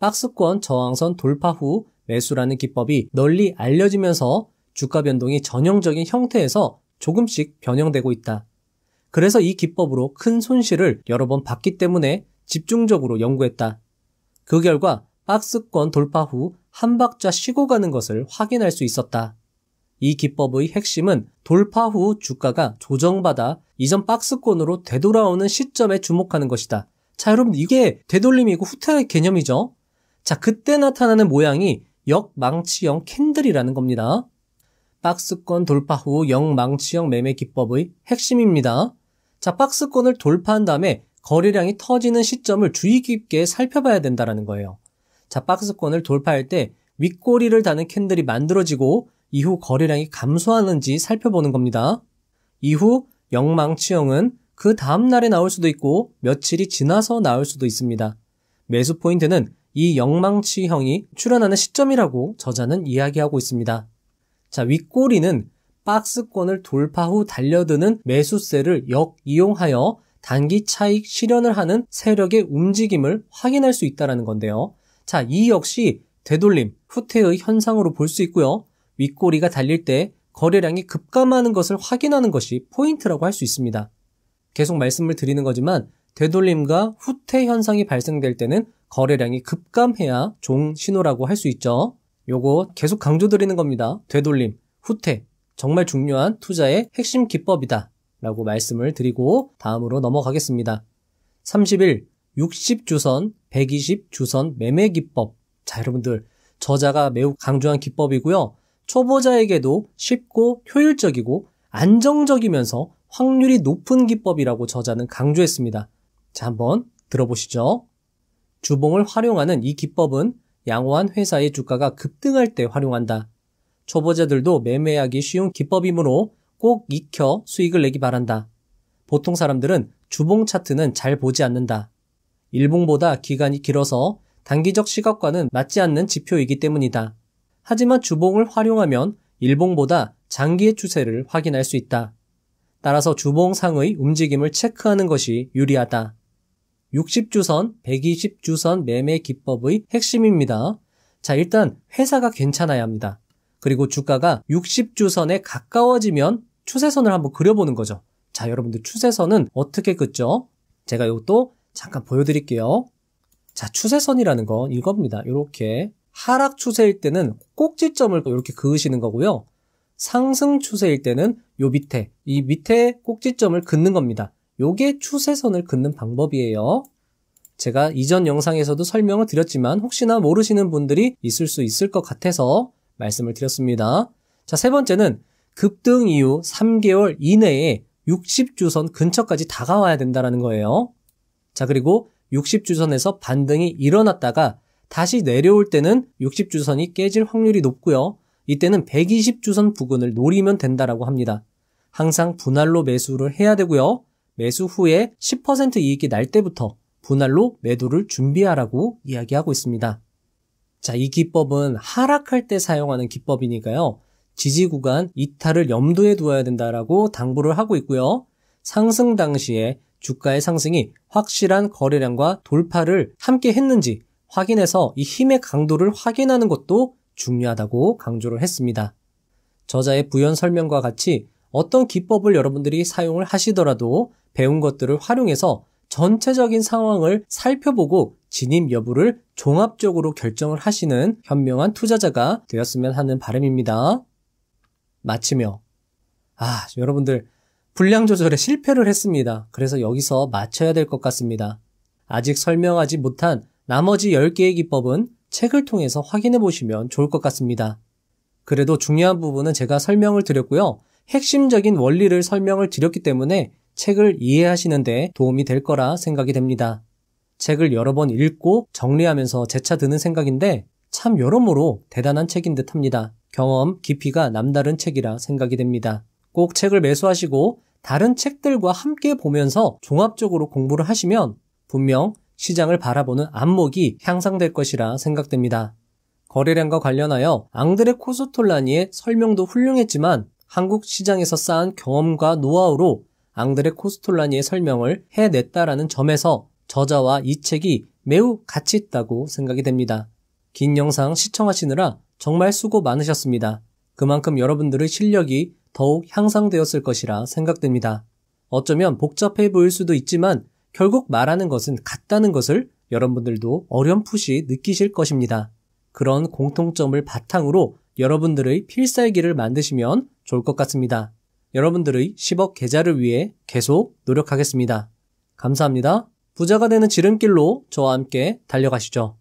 박스권 저항선 돌파 후 매수라는 기법이 널리 알려지면서 주가 변동이 전형적인 형태에서 조금씩 변형되고 있다. 그래서 이 기법으로 큰 손실을 여러 번 봤기 때문에 집중적으로 연구했다. 그 결과 박스권 돌파 후한 박자 쉬고 가는 것을 확인할 수 있었다. 이 기법의 핵심은 돌파 후 주가가 조정받아 이전 박스권으로 되돌아오는 시점에 주목하는 것이다. 자, 여러분 이게 되돌림이고 후퇴의 개념이죠. 자, 그때 나타나는 모양이 역망치형 캔들이라는 겁니다. 박스권 돌파 후 역망치형 매매 기법의 핵심입니다. 자, 박스권을 돌파한 다음에 거래량이 터지는 시점을 주의 깊게 살펴봐야 된다는 거예요. 자, 박스권을 돌파할 때 윗꼬리를 다는 캔들이 만들어지고 이후 거래량이 감소하는지 살펴보는 겁니다. 이후 영망치형은 그 다음날에 나올 수도 있고 며칠이 지나서 나올 수도 있습니다. 매수 포인트는 이 영망치형이 출현하는 시점이라고 저자는 이야기하고 있습니다. 자, 윗꼬리는 박스권을 돌파 후 달려드는 매수세를 역이용하여 단기 차익 실현을 하는 세력의 움직임을 확인할 수 있다는 건데요. 자, 이 역시 되돌림, 후퇴의 현상으로 볼 수 있고요. 윗꼬리가 달릴 때 거래량이 급감하는 것을 확인하는 것이 포인트라고 할 수 있습니다. 계속 말씀을 드리는 거지만 되돌림과 후퇴 현상이 발생될 때는 거래량이 급감해야 종 신호라고 할 수 있죠. 요거 계속 강조드리는 겁니다. 되돌림, 후퇴, 정말 중요한 투자의 핵심 기법이다. 라고 말씀을 드리고 다음으로 넘어가겠습니다. 30일 60주선 120 주선 매매 기법. 자, 여러분들 저자가 매우 강조한 기법이고요. 초보자에게도 쉽고 효율적이고 안정적이면서 확률이 높은 기법이라고 저자는 강조했습니다. 자, 한번 들어보시죠. 주봉을 활용하는 이 기법은 양호한 회사의 주가가 급등할 때 활용한다. 초보자들도 매매하기 쉬운 기법이므로 꼭 익혀 수익을 내기 바란다. 보통 사람들은 주봉 차트는 잘 보지 않는다. 일봉보다 기간이 길어서 단기적 시각과는 맞지 않는 지표이기 때문이다. 하지만 주봉을 활용하면 일봉보다 장기의 추세를 확인할 수 있다. 따라서 주봉상의 움직임을 체크하는 것이 유리하다. 60주선, 120주선 매매 기법의 핵심입니다. 자, 일단 회사가 괜찮아야 합니다. 그리고 주가가 60주선에 가까워지면 추세선을 한번 그려보는 거죠. 자, 여러분들 추세선은 어떻게 긋죠? 제가 이것도 잠깐 보여드릴게요. 자, 추세선이라는 건 이겁니다. 이렇게 하락 추세일 때는 꼭지점을 이렇게 그으시는 거고요. 상승 추세일 때는 요 밑에, 이 밑에 꼭지점을 긋는 겁니다. 요게 추세선을 긋는 방법이에요. 제가 이전 영상에서도 설명을 드렸지만 혹시나 모르시는 분들이 있을 수 있을 것 같아서 말씀을 드렸습니다. 자, 세 번째는 급등 이후 3개월 이내에 60주선 근처까지 다가와야 된다는 거예요. 자, 그리고 60주선에서 반등이 일어났다가 다시 내려올 때는 60주선이 깨질 확률이 높고요. 이때는 120주선 부근을 노리면 된다라고 합니다. 항상 분할로 매수를 해야 되고요. 매수 후에 10% 이익이 날 때부터 분할로 매도를 준비하라고 이야기하고 있습니다. 자, 이 기법은 하락할 때 사용하는 기법이니까요. 지지 구간 이탈을 염두에 두어야 된다라고 당부를 하고 있고요. 상승 당시에 주가의 상승이 확실한 거래량과 돌파를 함께 했는지 확인해서 이 힘의 강도를 확인하는 것도 중요하다고 강조를 했습니다. 저자의 부연 설명과 같이 어떤 기법을 여러분들이 사용을 하시더라도 배운 것들을 활용해서 전체적인 상황을 살펴보고 진입 여부를 종합적으로 결정을 하시는 현명한 투자자가 되었으면 하는 바람입니다. 마치며, 아, 여러분들, 분량 조절에 실패를 했습니다. 그래서 여기서 맞춰야 될 것 같습니다. 아직 설명하지 못한 나머지 10개의 기법은 책을 통해서 확인해 보시면 좋을 것 같습니다. 그래도 중요한 부분은 제가 설명을 드렸고요. 핵심적인 원리를 설명을 드렸기 때문에 책을 이해하시는데 도움이 될 거라 생각이 됩니다. 책을 여러 번 읽고 정리하면서 재차 드는 생각인데 참 여러모로 대단한 책인 듯 합니다. 경험, 깊이가 남다른 책이라 생각이 됩니다. 꼭 책을 매수하시고 다른 책들과 함께 보면서 종합적으로 공부를 하시면 분명 시장을 바라보는 안목이 향상될 것이라 생각됩니다. 거래량과 관련하여 앙드레 코스톨라니의 설명도 훌륭했지만 한국 시장에서 쌓은 경험과 노하우로 앙드레 코스톨라니의 설명을 해냈다라는 점에서 저자와 이 책이 매우 가치 있다고 생각이 됩니다. 긴 영상 시청하시느라 정말 수고 많으셨습니다. 그만큼 여러분들의 실력이 더욱 향상되었을 것이라 생각됩니다. 어쩌면 복잡해 보일 수도 있지만 결국 말하는 것은 같다는 것을 여러분들도 어렴풋이 느끼실 것입니다. 그런 공통점을 바탕으로 여러분들의 필살기를 만드시면 좋을 것 같습니다. 여러분들의 10억 계좌를 위해 계속 노력하겠습니다. 감사합니다. 부자가 되는 지름길로 저와 함께 달려가시죠.